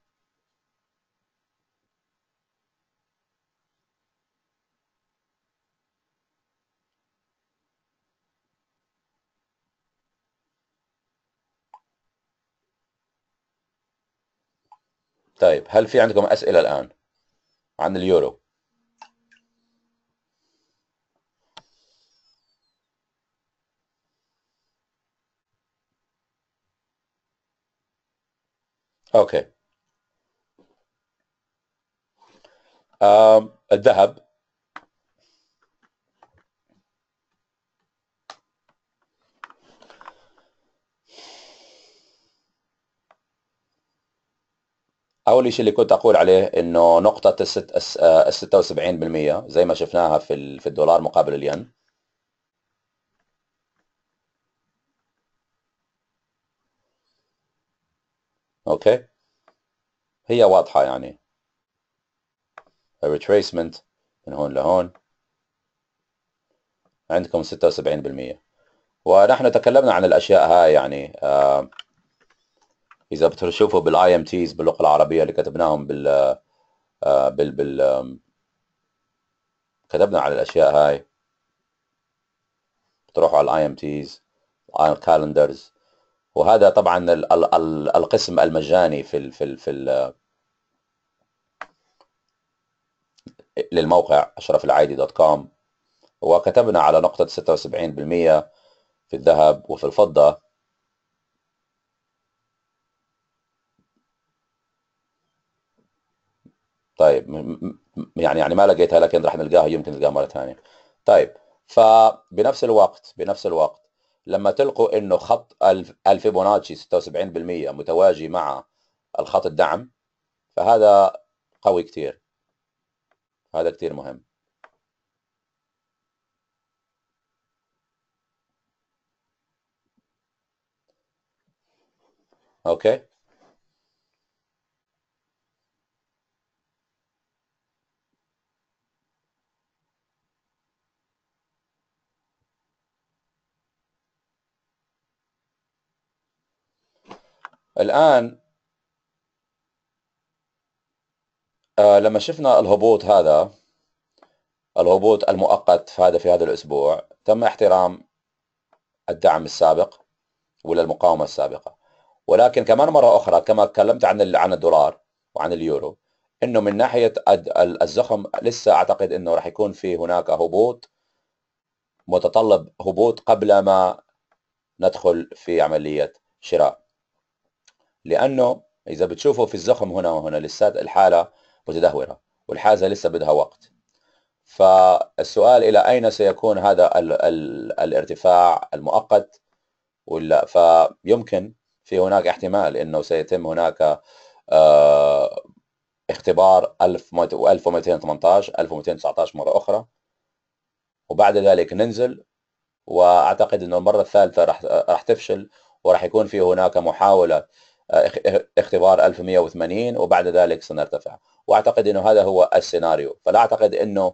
طيب هل في عندكم أسئلة الآن عن اليورو؟ اوكي آه الذهب اول شيء اللي كنت اقول عليه انه نقطه الست... ال 76% آه، زي ما شفناها في في الدولار مقابل الين هي واضحة يعني retracement من هون لهون عندكم 76% ونحن تكلمنا عن الاشياء هاي يعني آه اذا بتشوفوا بالاي ام تيز باللغه العربيه اللي كتبناهم بال آه بال بال آه كتبنا على الاشياء هاي بتروحوا على الاي ام تيز على الكالندرز وهذا طبعا القسم المجاني في ال في ال في ال للموقع اشرف العايدي دوت كوم وكتبنا على نقطة 76% في الذهب وفي الفضة طيب يعني يعني ما لقيتها لكن راح نلقاها يمكن نلقاها مرة ثانية طيب فبنفس الوقت بنفس الوقت لما تلقوا انه خط الفيبوناتشي 76% متواجي مع الخط الدعم فهذا قوي كثير هذا كثير مهم اوكي الآن آه لما شفنا الهبوط هذا الهبوط المؤقت في هذا في هذا الأسبوع تم احترام الدعم السابق ولا المقاومة السابقة ولكن كمان مرة أخرى كما تكلمت عن عن الدولار وعن اليورو انه من ناحيه الزخم لسه اعتقد انه راح يكون في هناك هبوط متطلب هبوط قبل ما ندخل في عمليه شراء لأنه إذا بتشوفوا في الزخم هنا وهنا لسات الحالة متدهورة والحازة لسه بدها وقت فالسؤال إلى أين سيكون هذا الـ الـ الارتفاع المؤقت ولا فيمكن في هناك احتمال أنه سيتم هناك آه اختبار 1218 1219 مرة أخرى وبعد ذلك ننزل واعتقد انه المره الثالثه راح راح تفشل وراح يكون في هناك محاوله اختبار 1180 وبعد ذلك سنرتفع واعتقد انه هذا هو السيناريو فلا اعتقد انه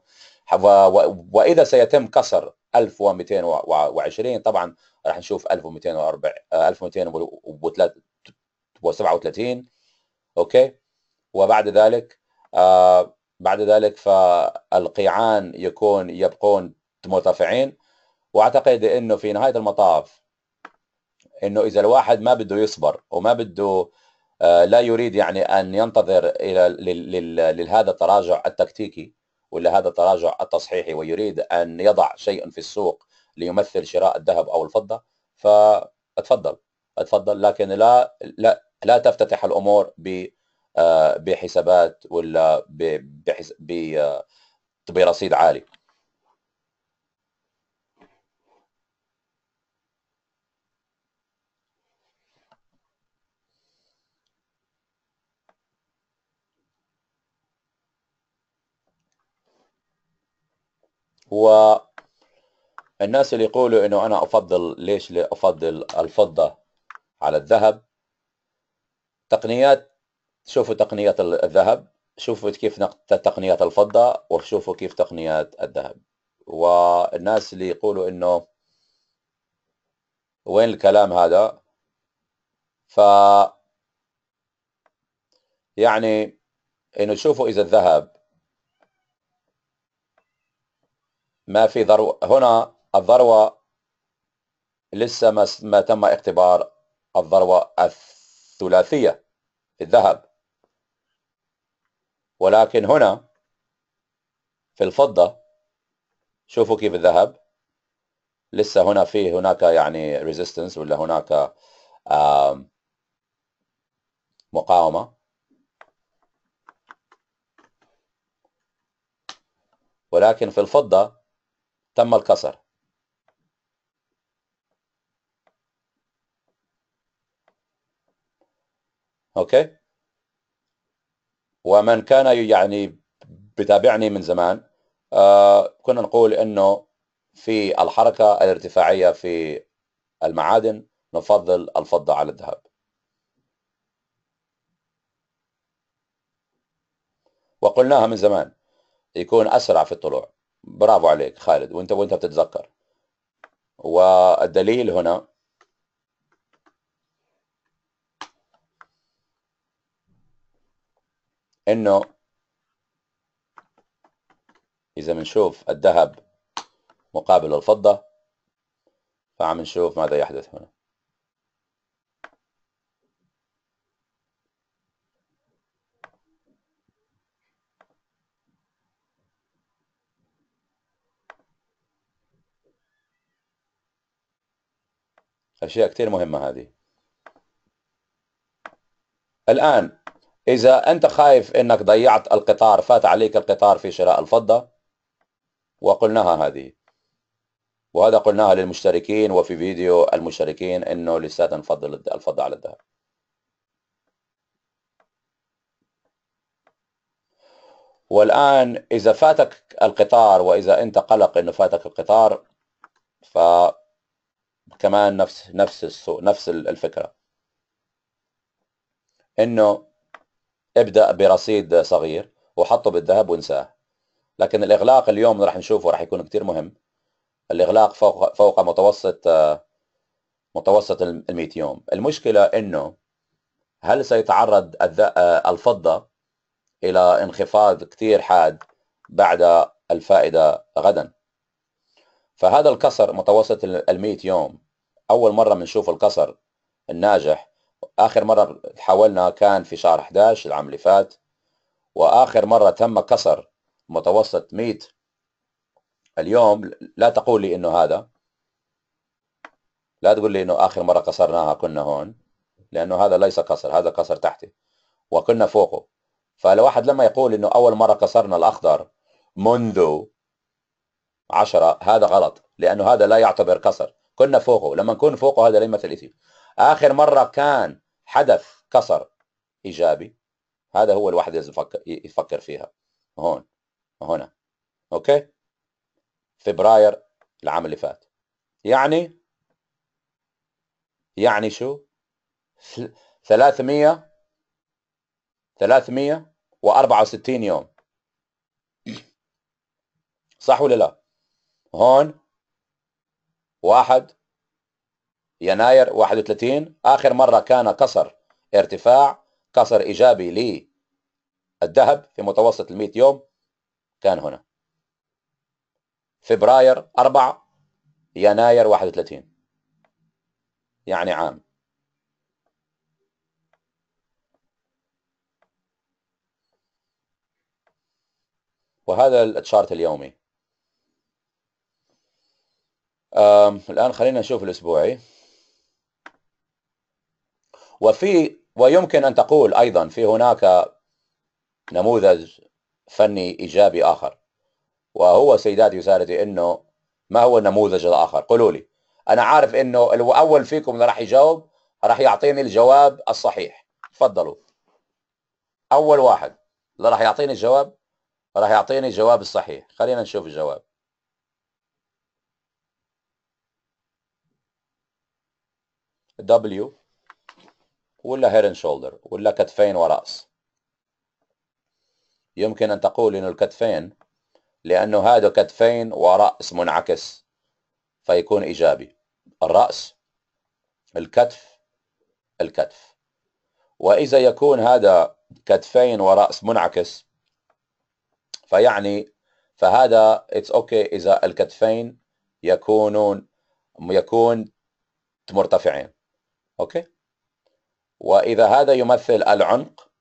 واذا سيتم كسر 1220 طبعا راح نشوف 1240 1237 اوكي وبعد ذلك آه، بعد ذلك فالقيعان يكون يبقون مرتفعين واعتقد انه في نهايه المطاف انه اذا الواحد ما بده يصبر وما بده آه، لا يريد يعني ان ينتظر الى لهذا التراجع التكتيكي ولا هذا التراجع التصحيحي ويريد ان يضع شيء في السوق ليمثل شراء الذهب او الفضه فاتفضل اتفضل لكن لا لا لا تفتتح الامور ب آه، بحسابات ولا آه، برصيد عالي هو الناس اللي يقولوا انه انا افضل ليش افضل الفضه على الذهب تقنيات شوفوا تقنيات الذهب شوفوا كيف تقنيات الفضه وشوفوا كيف تقنيات الذهب والناس اللي يقولوا انه وين الكلام هذا ف يعني انه شوفوا اذا الذهب ما في ذروة هنا الذروة لسه ما, ما تم اختبار الذروة الثلاثية في الذهب ولكن هنا في الفضة شوفوا كيف الذهب لسه هنا في هناك يعني ريزيستنس ولا هناك مقاومة ولكن في الفضة تم الكسر اوكي ومن كان يعني بتابعني من زمان آه كنا نقول انه في الحركه الارتفاعيه في المعادن نفضل الفضه على الذهب وقلناها من زمان يكون اسرع في الطلوع برافو عليك خالد وانت وانت بتتذكر والدليل هنا انه اذا بنشوف الذهب مقابل الفضة فعم نشوف ماذا يحدث هنا أشياء كثير مهمة هذه الآن إذا أنت خايف أنك ضيعت القطار فات عليك القطار في شراء الفضة وقلناها هذه وهذا قلناها للمشتركين وفي فيديو المشتركين أنه لساتنا نفضل الفضة على الذهب والآن إذا فاتك القطار وإذا أنت قلق أنه فاتك القطار ف كمان نفس نفس السوق نفس الفكره انه ابدا برصيد صغير وحطه بالذهب وانساه لكن الاغلاق اليوم راح نشوفه راح يكون كثير مهم الاغلاق فوق فوق متوسط متوسط ال 100 يوم المشكله انه هل سيتعرض الفضه الى انخفاض كثير حاد بعد الفائده غدا فهذا الكسر متوسط ال 100 يوم اول مره بنشوف القصر الناجح اخر مره حاولنا كان في شهر 11 العام اللي فات واخر مره تم قصر متوسط 100 اليوم لا تقول لي انه هذا لا تقول لي انه اخر مره قصرناها كنا هون لانه هذا ليس قصر هذا قصر تحتي وكنا فوقه فالواحد لما يقول انه اول مره قصرنا الاخضر منذ عشرة هذا غلط لانه هذا لا يعتبر قصر كنا فوقه لما نكون فوقه هذا لا يمثل اثم اخر مره كان حدث كسر ايجابي هذا هو الواحد لازم يفكر يفكر فيها هون هنا اوكي فبراير العام اللي فات يعني يعني شو 300 364 يوم صح ولا لا هون 1 يناير 31 آخر مرة كان كسر ارتفاع كسر إيجابي للذهب في متوسط ال 100 يوم كان هنا فبراير 4 يناير 31 يعني عام وهذا التشارت اليومي الآن خلينا نشوف الأسبوعي وفي ويمكن أن تقول أيضا في هناك نموذج فني إيجابي آخر وهو سيداتي وسادتي أنه ما هو النموذج الآخر قولوا لي أنا عارف أنه الأول فيكم اللي راح يجاوب راح يعطيني الجواب الصحيح تفضلوا أول واحد اللي راح يعطيني الجواب راح يعطيني الجواب الصحيح خلينا نشوف الجواب دبليو ولا هيرن شولدر ولا كتفين ورأس يمكن أن تقول إنه الكتفين لأنه هذا كتفين ورأس منعكس فيكون إيجابي الرأس الكتف الكتف وإذا يكون هذا كتفين ورأس منعكس فيعني فهذا اتس اوكي okay إذا الكتفين يكونون يكون مرتفعين أوكي وإذا هذا يمثل العنق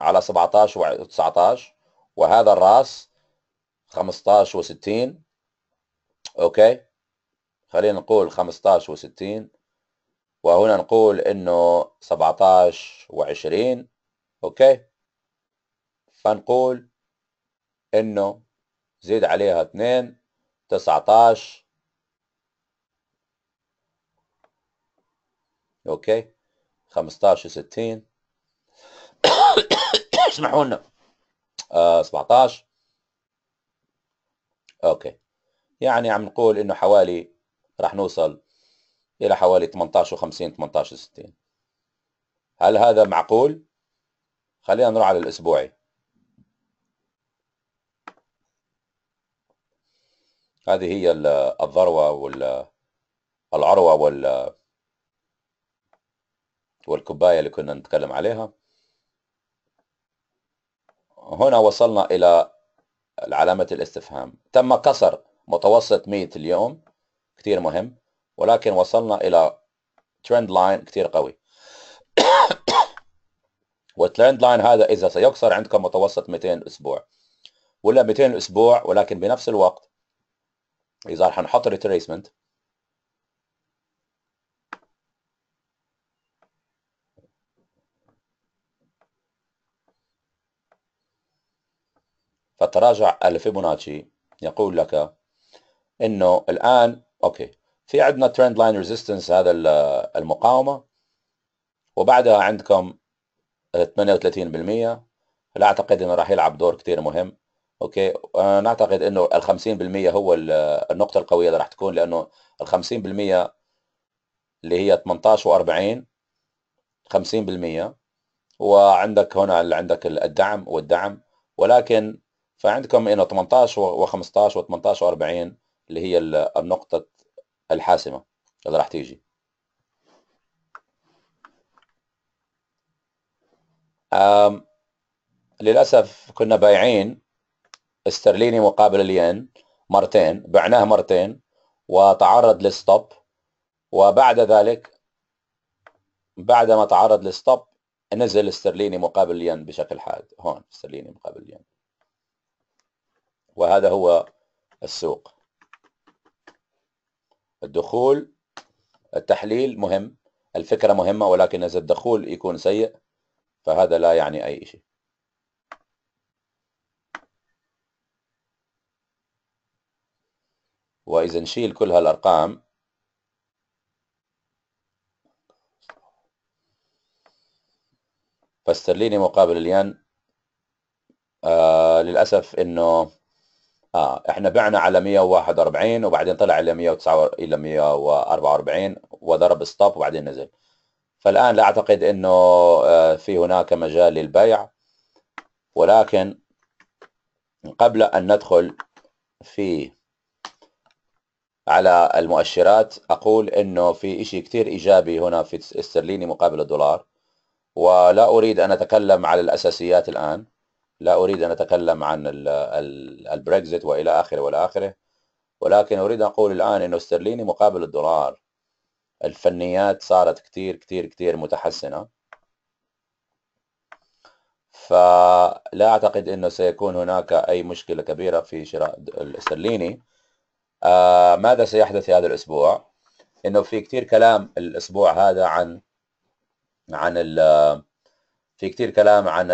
على 17 و 19 وهذا الراس 15 و60 أوكي خلينا نقول 15 و60 وهنا نقول انه 17 و20 اوكي فنقول انه زيد عليها 2 19 اوكي 15 60 <coughs> اسمحوا لنا آه 17 اوكي يعني عم نقول انه حوالي راح نوصل الى حوالي 18 و50 18 60 هل هذا معقول خلينا نروح على الاسبوعي هذه هي الذروه والعروه وال والكوباية اللي كنا نتكلم عليها هنا وصلنا إلى علامة الاستفهام تم كسر متوسط 100 اليوم كثير مهم ولكن وصلنا إلى ترند لاين كثير قوي <coughs> والترند لاين هذا إذا سيكسر عندكم متوسط 200 أسبوع ولا 200 أسبوع ولكن بنفس الوقت إذا رح نحط ريتريسمنت تراجع الفيبوناتشي يقول لك انه الان اوكي في عندنا ترند لاين ريزيستنس هذا المقاومه وبعدها عندكم 38% لا اعتقد انه راح يلعب دور كثير مهم اوكي نعتقد انه ال 50% هو النقطه القويه اللي راح تكون لانه ال 50% اللي هي 18 و40 50% وعندك هنا عندك الدعم والدعم ولكن فعندكم هنا 18 و15 و18 و40 اللي هي النقطة الحاسمة اللي راح تيجي آم للأسف كنا بايعين استرليني مقابل الين مرتين بعناه مرتين وتعرض للستوب وبعد ذلك بعد ما تعرض للستوب نزل استرليني مقابل الين بشكل حاد هون استرليني مقابل الين وهذا هو السوق الدخول التحليل مهم الفكرة مهمة ولكن إذا الدخول يكون سيء فهذا لا يعني أي شيء وإذا نشيل كل هالأرقام فاسترليني مقابل الين آه للأسف إنه اه احنا بعنا على 141 وبعدين طلع الى 109 الى 144 وضرب ستوب وبعدين نزل فالان لا اعتقد انه آه، في هناك مجال للبيع ولكن قبل ان ندخل في على المؤشرات اقول انه في شيء كثير ايجابي هنا في الاسترليني مقابل الدولار ولا اريد ان اتكلم على الاساسيات الان لا أريد أن أتكلم عن البريكزت وإلى آخره وإلى آخره ولكن أريد أن أقول الآن أنه استرليني مقابل الدولار الفنيات صارت كثير كثير كثير متحسنة فلا أعتقد أنه سيكون هناك أي مشكلة كبيرة في شراء الاسترليني آه ماذا سيحدث في هذا الأسبوع؟ أنه في كثير كلام الأسبوع هذا عن عن في كثير كلام عن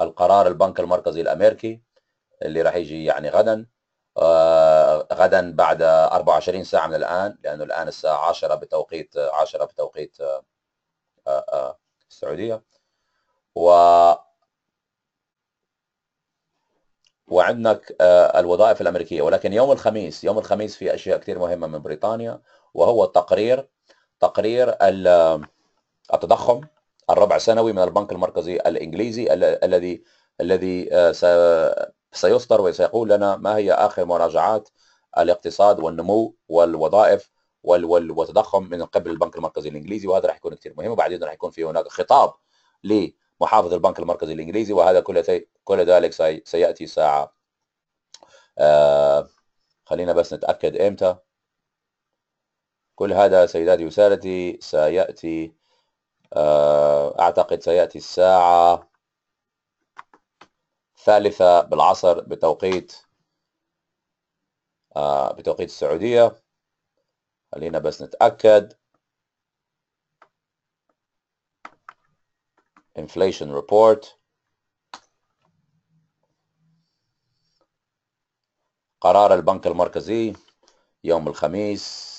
القرار البنك المركزي الامريكي اللي راح يجي يعني غدا آه، غدا بعد 24 ساعه من الان لانه الان الساعه 10 بتوقيت 10 بتوقيت آه، آه، السعوديه و وعندك الوظائف الامريكيه ولكن يوم الخميس يوم الخميس في اشياء كثير مهمه من بريطانيا وهو تقرير تقرير التضخم الربع سنوي من البنك المركزي الانجليزي الذي الذي آه، سيصدر وسيقول لنا ما هي اخر مراجعات الاقتصاد والنمو والوظائف والتضخم من قبل البنك المركزي الانجليزي وهذا راح يكون كثير مهم وبعدين راح يكون في هناك خطاب لمحافظ البنك المركزي الانجليزي وهذا كل كل ذلك سياتي ساعه آه خلينا بس نتاكد امتى كل هذا سيداتي وسادتي سياتي آه، أعتقد سيأتي الساعة ثالثة بالعصر بتوقيت آه، بتوقيت السعودية خلينا بس نتأكد inflation report قرار البنك المركزي يوم الخميس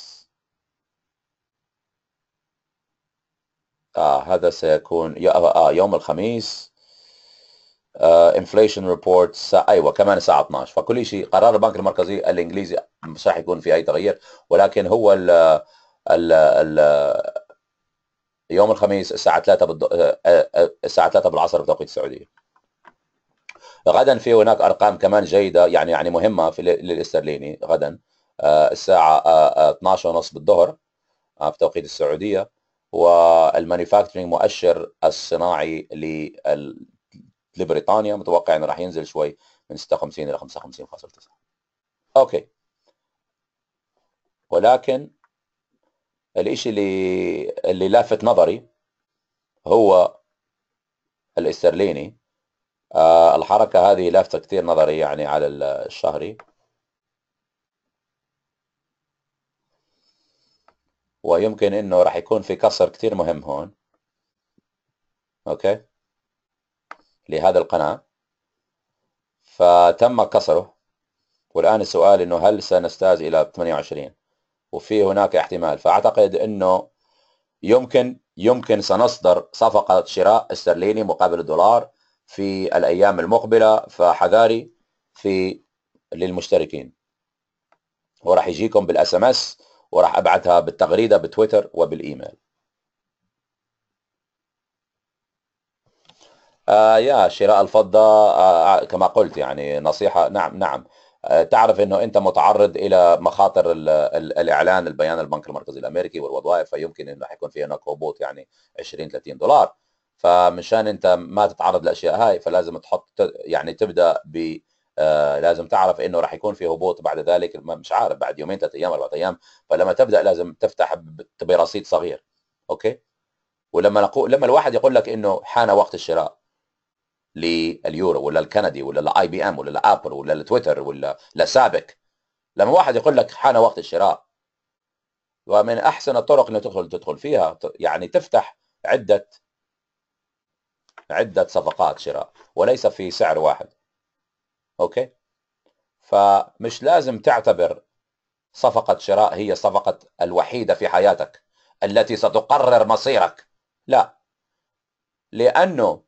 آه هذا سيكون آه،, آه يوم الخميس انفليشن آه، ريبورت ايوه كمان الساعه 12 فكل شيء قرار البنك المركزي الانجليزي مش راح يكون في اي تغيير ولكن هو ال ال ال يوم الخميس الساعه 3 بالض... آه، الساعه 3 بالعصر بتوقيت السعوديه غدا في هناك ارقام كمان جيده يعني يعني مهمه في للاسترليني غدا الساعه 12 ونص بالظهر بتوقيت السعوديه والمانيفاكتشرنج مؤشر الصناعي لبريطانيا متوقع انه راح ينزل شوي من 56 الى 55.9 اوكي ولكن الاشي اللي اللي لافت نظري هو الاسترليني آه الحركه هذه لافته كثير نظري يعني على الشهري ويمكن انه راح يكون في كسر كثير مهم هون اوكي لهذا القناة فتم كسره والان السؤال انه هل سنستاز الى 28 وفي هناك احتمال فاعتقد انه يمكن يمكن سنصدر صفقة شراء استرليني مقابل الدولار في الايام المقبلة فحذاري في للمشتركين وراح يجيكم بالاس ام اس وراح ابعثها بالتغريده بتويتر وبالايميل آه يا شراء الفضة آه،, آه كما قلت يعني نصيحة نعم نعم آه تعرف انه انت متعرض الى مخاطر الـ الـ الاعلان البيان البنك المركزي الامريكي والوظائف فيمكن انه حيكون في هناك هبوط يعني 20 30 دولار فمشان انت ما تتعرض للاشياء هاي فلازم تحط يعني تبدا ب آه، لازم تعرف انه راح يكون في هبوط بعد ذلك مش عارف بعد يومين ثلاث ايام اربع ايام فلما تبدا لازم تفتح برصيد صغير اوكي ولما نقول لما الواحد يقول لك انه حان وقت الشراء لليورو ولا الكندي ولا الاي بي ام ولا الابل ولا التويتر ولا لسابك لما واحد يقول لك حان وقت الشراء ومن احسن الطرق اللي تدخل تدخل فيها يعني تفتح عده عده صفقات شراء وليس في سعر واحد أوكي فمش لازم تعتبر صفقة شراء هي الصفقة الوحيدة في حياتك التي ستقرر مصيرك لا لأنه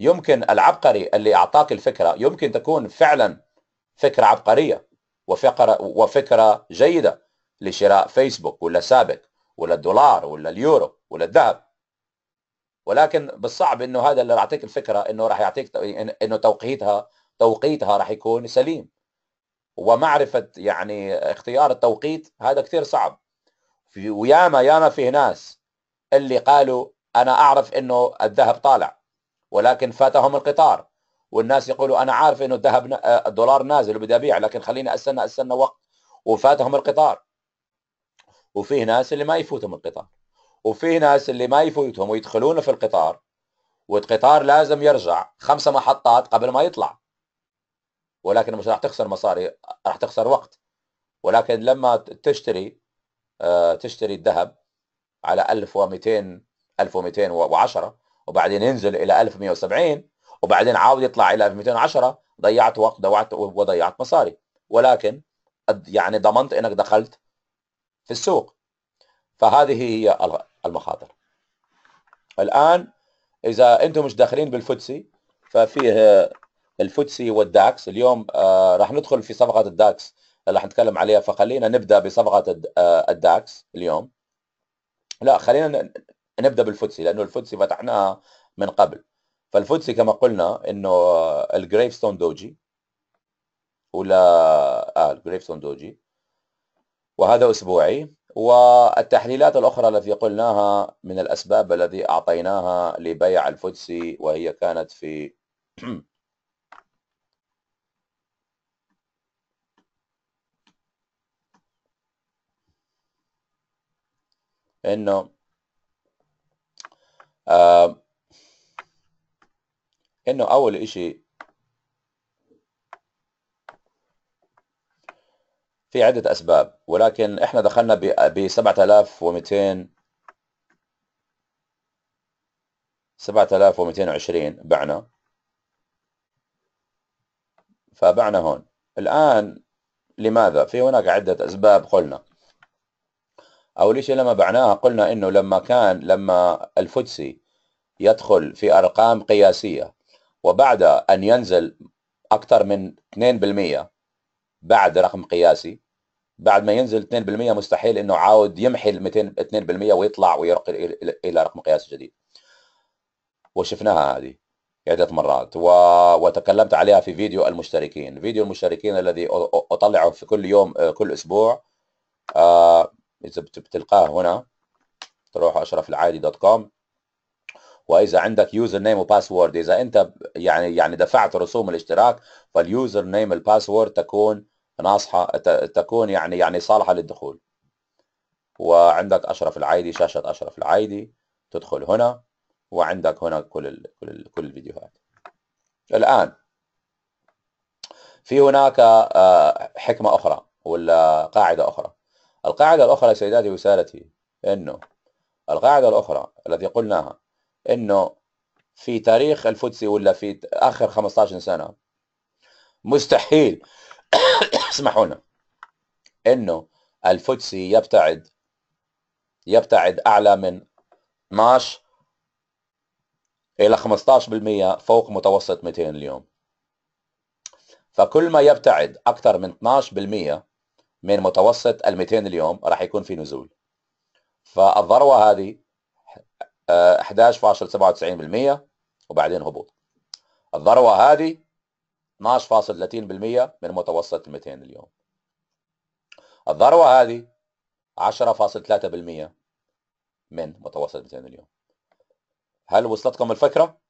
يمكن العبقري اللي أعطاك الفكرة يمكن تكون فعلا فكرة عبقرية وفكرة, وفكرة جيدة لشراء فيسبوك ولا سابق ولا الدولار ولا اليورو ولا الذهب ولكن بالصعب انه هذا اللي راح يعطيك الفكره انه راح يعطيك انه توقيتها توقيتها راح يكون سليم ومعرفة يعني اختيار التوقيت هذا كثير صعب في وياما ياما فيه ناس اللي قالوا أنا أعرف أنه الذهب طالع ولكن فاتهم القطار والناس يقولوا أنا عارف أنه الذهب آه، الدولار نازل وبدي أبيع لكن خليني أستنى أستنى وقت وفاتهم القطار وفيه ناس اللي ما يفوتهم القطار وفيه ناس اللي ما يفوتهم ويدخلون في القطار والقطار لازم يرجع خمسة محطات قبل ما يطلع ولكن مش راح تخسر مصاري راح تخسر وقت ولكن لما تشتري آه، تشتري الذهب على 1200 1210 وبعدين ينزل الى 1170 وبعدين عاود يطلع الى 1210 ضيعت وقت ضيعت وضيعت مصاري ولكن يعني ضمنت انك دخلت في السوق فهذه هي المخاطر الان اذا انتم مش داخلين بالفوتسي ففيه الفوتسي والداكس اليوم آه، راح ندخل في صفقه الداكس اللي راح نتكلم عليها فخلينا نبدا بصفقه آه، الداكس اليوم لا خلينا نبدا بالفوتسي لانه الفوتسي فتحناها من قبل فالفوتسي كما قلنا انه آه، الجريفستون دوجي ولا اه الجريفستون دوجي وهذا اسبوعي والتحليلات الاخرى التي قلناها من الاسباب التي اعطيناها لبيع الفوتسي وهي كانت في <clears throat> انه آه انه اول اشي في عدة اسباب ولكن احنا دخلنا ب 7200 7220 بعنا فبعنا هون الآن لماذا؟ في هناك عدة أسباب قلنا أول ليش لما بعناها قلنا أنه لما كان لما الفتسي يدخل في أرقام قياسية وبعد أن ينزل أكثر من 2% بعد رقم قياسي بعد ما ينزل 2% مستحيل انه عاود يمحي ال 200 2% ويطلع ويرق الى رقم قياسي جديد. وشفناها هذه عدة مرات و... وتكلمت عليها في فيديو المشتركين، فيديو المشتركين الذي اطلعه في كل يوم آه، كل اسبوع آه، إذا بتلقاه هنا تروح أشرف العادي دوت كوم واذا عندك يوزر نيم وباسورد اذا انت يعني يعني دفعت رسوم الاشتراك فاليوزر نيم الباسورد تكون ناصحه تكون يعني يعني صالحه للدخول وعندك اشرف العايدي شاشه اشرف العايدي تدخل هنا وعندك هنا كل الـ كل الـ كل الفيديوهات الان في هناك آه، حكمه اخرى ولا قاعده اخرى القاعدة الأخرى يا سيداتي وسادتي أنه القاعدة الأخرى التي قلناها أنه في تاريخ الفوتسي ولا في آخر 15 سنة مستحيل <coughs> اسمحوا لنا أنه الفوتسي يبتعد يبتعد أعلى من 12 إلى 15% فوق متوسط 200 اليوم فكل ما يبتعد أكثر من 12% من متوسط ال 200 اليوم راح يكون في نزول فالذروه هذه 11.97% آه، وبعدين هبوط الذروه هذه 12.30% من متوسط ال 200 اليوم الذروه هذه 10.3% من متوسط 200 اليوم هل وصلتكم الفكره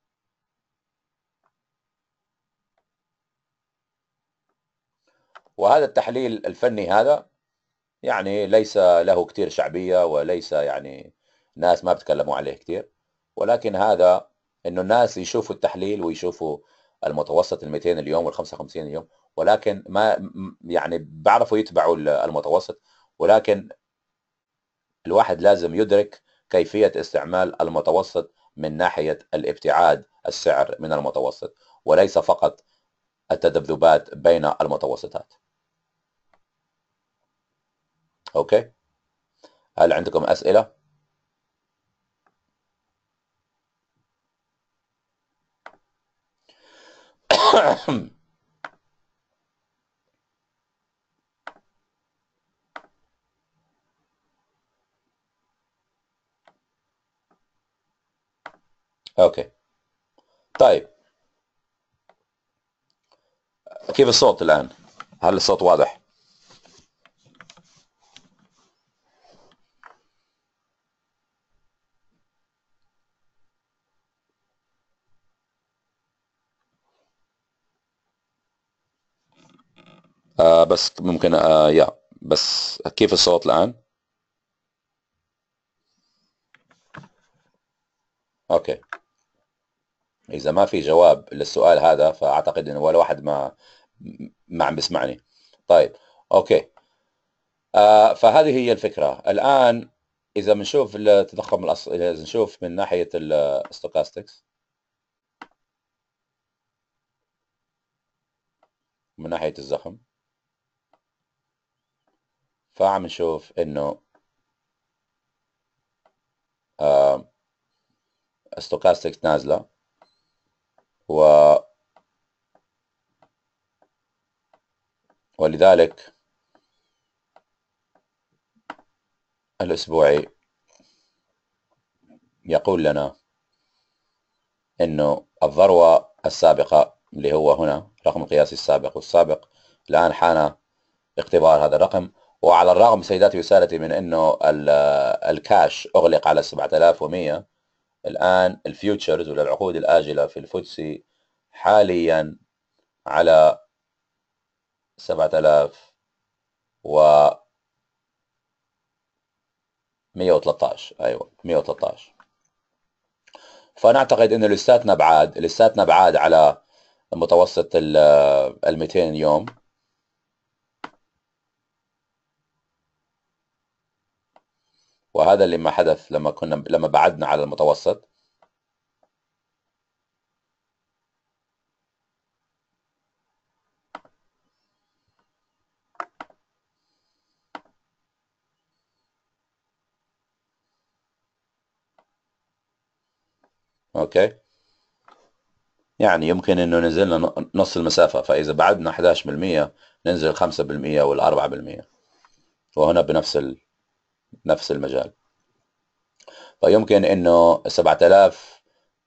وهذا التحليل الفني هذا يعني ليس له كثير شعبية وليس يعني ناس ما بتكلموا عليه كثير ولكن هذا انه الناس يشوفوا التحليل ويشوفوا المتوسط ال 200 اليوم وال 55 اليوم ولكن ما يعني بيعرفوا يتبعوا المتوسط ولكن الواحد لازم يدرك كيفية استعمال المتوسط من ناحية الابتعاد السعر من المتوسط وليس فقط التذبذبات بين المتوسطات اوكي هل عندكم اسئله <coughs> اوكي طيب كيف الصوت الان هل الصوت واضح آه بس ممكن آه يا بس كيف الصوت الآن؟ أوكي إذا ما في جواب للسؤال هذا فأعتقد إنه ولا واحد ما ما عم بيسمعني طيب أوكي آه فهذه هي الفكرة الآن إذا بنشوف التضخم الأص... إذا نشوف من ناحية الستوكاستكس من ناحية الزخم فعم نشوف انه آه نازلة و ولذلك الأسبوعي يقول لنا أنه الذروة السابقة اللي هو هنا رقم القياسي السابق والسابق الآن حان اختبار هذا الرقم وعلى الرغم سيداتي وسادتي من انه الكاش اغلق على 7100 الان الفيوتشرز ولا العقود الاجله في الفوتسي حاليا على 7000 و 113 ايوه 113 فانا اعتقد انه لساتنا بعاد لساتنا بعاد على متوسط ال 200 يوم وهذا اللي ما حدث لما كنا لما بعدنا على المتوسط اوكي يعني يمكن انه نزلنا نص المسافه فاذا بعدنا 11% ننزل 5% وال 4% وهنا بنفس نفس المجال فيمكن انه 7000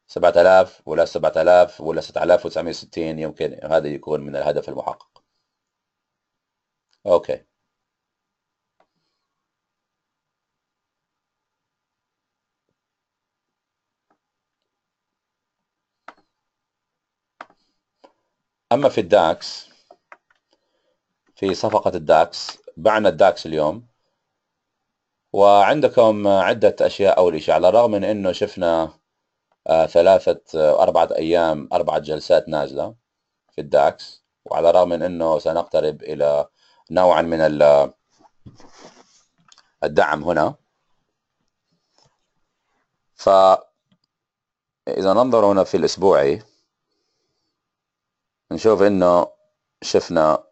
7000 ولا 7000 ولا 6960 يمكن هذا يكون من الهدف المحقق اوكي اما في الداكس في صفقة الداكس بعنا الداكس اليوم وعندكم عدة أشياء أول شيء على الرغم من أنه شفنا آه، ثلاثة آه، أربعة أيام أربعة جلسات نازلة في الداكس وعلى الرغم من أنه سنقترب إلى نوعا من الدعم هنا ف إذا ننظر هنا في الأسبوعي نشوف إنه شفنا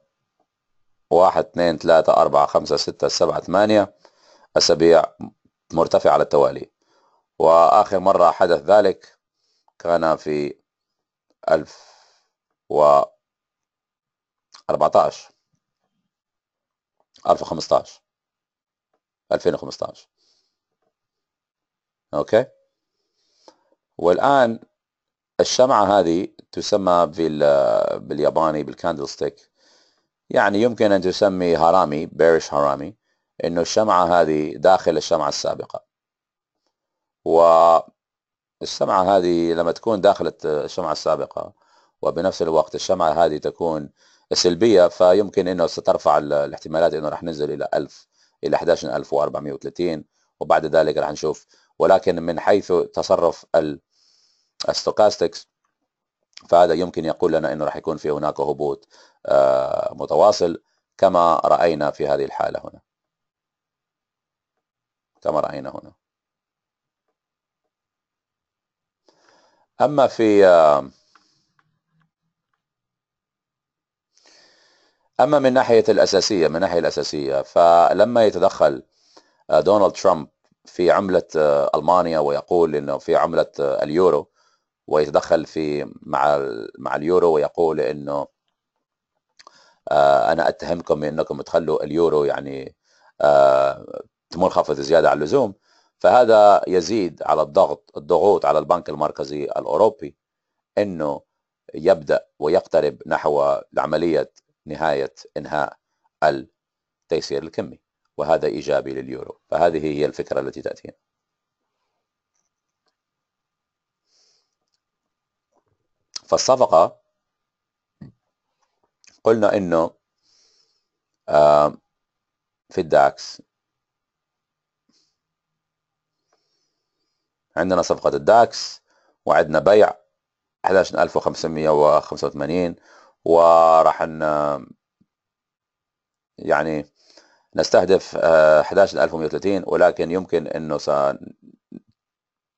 واحد اثنين ثلاثة أربعة خمسة ستة سبعة ثمانية أسابيع مرتفعة على التوالي وآخر مرة حدث ذلك كان في 1014 1015 2015 اوكي والان الشمعة هذه تسمى بالياباني بالكاندل ستيك يعني يمكن ان تسمي هارامي بيرش هارامي انه الشمعة هذه داخل الشمعة السابقة والشمعة هذه لما تكون داخل الشمعة السابقة وبنفس الوقت الشمعة هذه تكون سلبية فيمكن انه سترفع الاحتمالات انه راح ننزل الى 1000 الى 11430 وبعد ذلك راح نشوف ولكن من حيث تصرف الستوكاستكس فهذا يمكن يقول لنا انه راح يكون في هناك هبوط آه، متواصل كما راينا في هذه الحاله هنا كما رأينا هنا أما في أما من ناحية الأساسية من ناحية الأساسية فلما يتدخل آه، دونالد ترامب في عملة آه، ألمانيا ويقول إنه في عملة آه، اليورو ويتدخل في مع مع اليورو ويقول إنه أنا أتهمكم انكم تخلوا اليورو يعني منخفض زياده عن اللزوم فهذا يزيد على الضغط الضغوط على البنك المركزي الاوروبي انه يبدا ويقترب نحو عمليه نهايه انهاء التيسير الكمي وهذا ايجابي لليورو فهذه هي الفكره التي تاتينا فالصفقه قلنا انه آه، في الداكس عندنا صفقة الداكس وعندنا بيع 11585 وراح ن يعني نستهدف 11130 آه، ولكن يمكن انه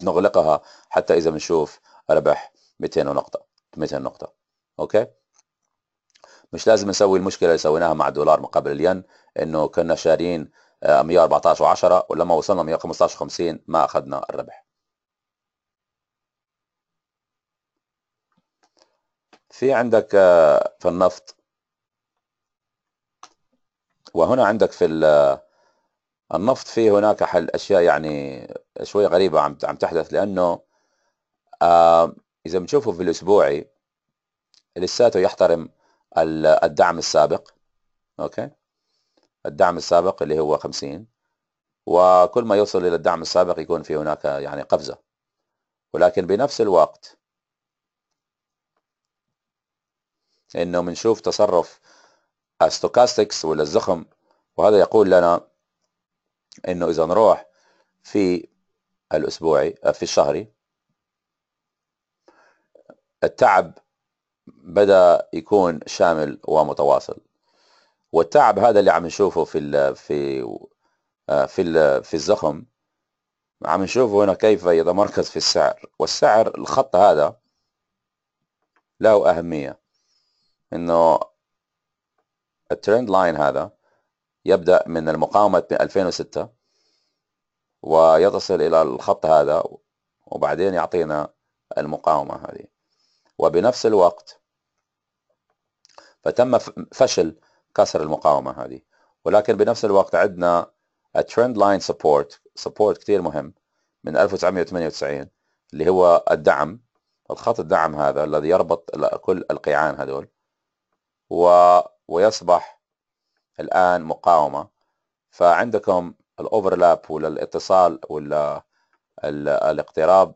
سنغلقها حتى اذا بنشوف ربح 200 نقطة 200 نقطة اوكي مش لازم نسوي المشكلة اللي سويناها مع الدولار مقابل الين انه كنا شارين 114 آه، و10 ولما وصلنا 115 و 50 ما اخذنا الربح في عندك آه، في النفط وهنا عندك في آه، النفط في هناك حل اشياء يعني شوي غريبه عم عم تحدث لانه آه، اذا بتشوفوا في الاسبوعي لساته يحترم الدعم السابق اوكي الدعم السابق اللي هو 50 وكل ما يوصل الى الدعم السابق يكون في هناك يعني قفزه ولكن بنفس الوقت انه بنشوف تصرف استوكاستكس ولا الزخم وهذا يقول لنا انه اذا نروح في الاسبوعي آه، في الشهري التعب بدا يكون شامل ومتواصل والتعب هذا اللي عم نشوفه في الـ في آه، في الـ في الزخم عم نشوفه هنا كيف يتمركز في السعر والسعر الخط هذا له اهميه انه الترند لاين هذا يبدا من المقاومه ب 2006 ويتصل الى الخط هذا وبعدين يعطينا المقاومه هذه وبنفس الوقت فتم فشل كسر المقاومه هذه ولكن بنفس الوقت عندنا الترند لاين سبورت سبورت كثير مهم من 1998 اللي هو الدعم الخط الدعم هذا الذي يربط كل القيعان هذول و... ويصبح الآن مقاومة فعندكم الأوفرلاب ولا الاتصال ولا ال... الاقتراب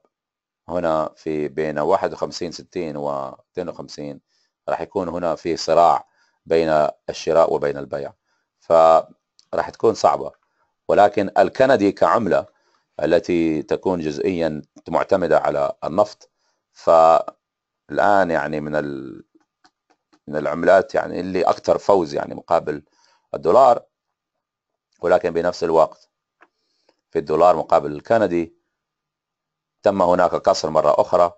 هنا في بين 51 60 و 52 راح يكون هنا في صراع بين الشراء وبين البيع فراح تكون صعبة ولكن الكندي كعملة التي تكون جزئيا معتمدة على النفط فالآن يعني من ال من العملات يعني اللي اكثر فوز يعني مقابل الدولار ولكن بنفس الوقت في الدولار مقابل الكندي تم هناك كسر مرة أخرى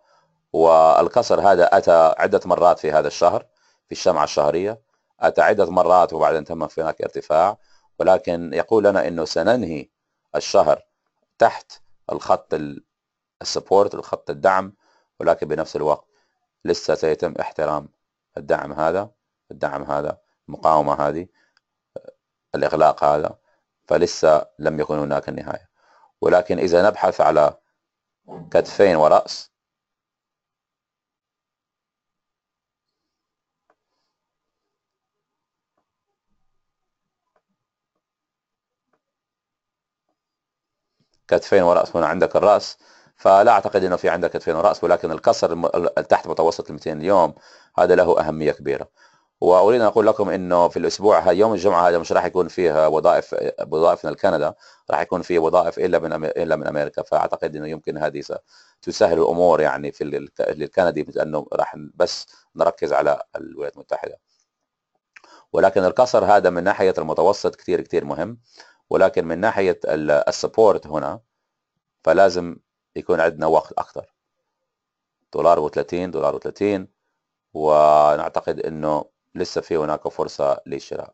والكسر هذا أتى عدة مرات في هذا الشهر في الشمعة الشهرية أتى عدة مرات وبعدين تم هناك ارتفاع ولكن يقول لنا أنه سننهي الشهر تحت الخط السبورت الخط الدعم ولكن بنفس الوقت لسه سيتم احترام الدعم هذا الدعم هذا المقاومة هذه الإغلاق هذا فلسه لم يكن هناك النهاية ولكن إذا نبحث على كتفين ورأس كتفين ورأس هنا عندك الرأس فلا اعتقد انه في عندك كتفين وراس ولكن الكسر تحت متوسط ال 200 اليوم هذا له اهميه كبيره واريد ان اقول لكم انه في الاسبوع هذا يوم الجمعه هذا مش راح يكون فيها وظائف وظائف من كندا راح يكون فيه وظائف الا من الا من امريكا فاعتقد انه يمكن هذه تسهل الامور يعني في الكندي للكندي لانه راح بس نركز على الولايات المتحده ولكن الكسر هذا من ناحيه المتوسط كثير كثير مهم ولكن من ناحيه السبورت هنا فلازم يكون عندنا وقت اكثر دولار و30 دولار و30 ونعتقد انه لسه في هناك فرصه للشراء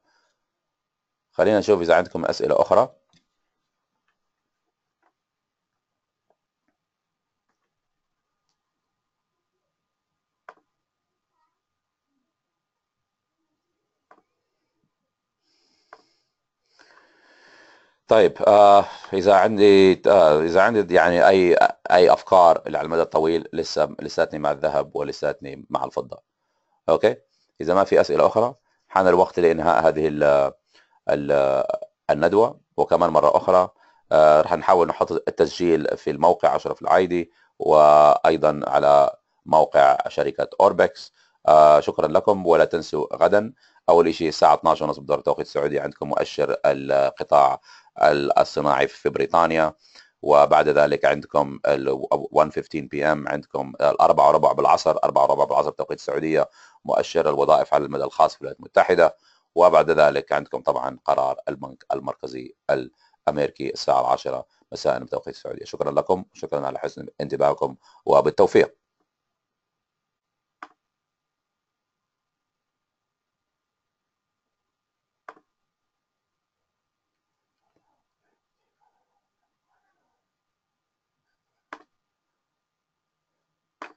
خلينا نشوف اذا عندكم اسئله اخرى طيب آه اذا عندي آه اذا عندي يعني اي اي افكار على المدى الطويل لسه لساتني مع الذهب ولساتني مع الفضه اوكي اذا ما في اسئله اخرى حان الوقت لانهاء هذه الـ الـ الندوه وكمان مره اخرى آه رح نحاول نحط التسجيل في الموقع اشرف العايدي وايضا على موقع شركه اوربكس آه شكرا لكم ولا تنسوا غدا اول شيء الساعه 12:30 بدور التوقيت السعودي عندكم مؤشر القطاع الصناعي في بريطانيا وبعد ذلك عندكم ال 1:15 بي ام عندكم الأربعة وربع بالعصر أربعة وربع بالعصر بتوقيت السعودية مؤشر الوظائف على المدى الخاص في الولايات المتحدة وبعد ذلك عندكم طبعا قرار البنك المركزي الأمريكي الساعة 10 مساء بتوقيت السعودية شكرا لكم شكرا على حسن انتباهكم وبالتوفيق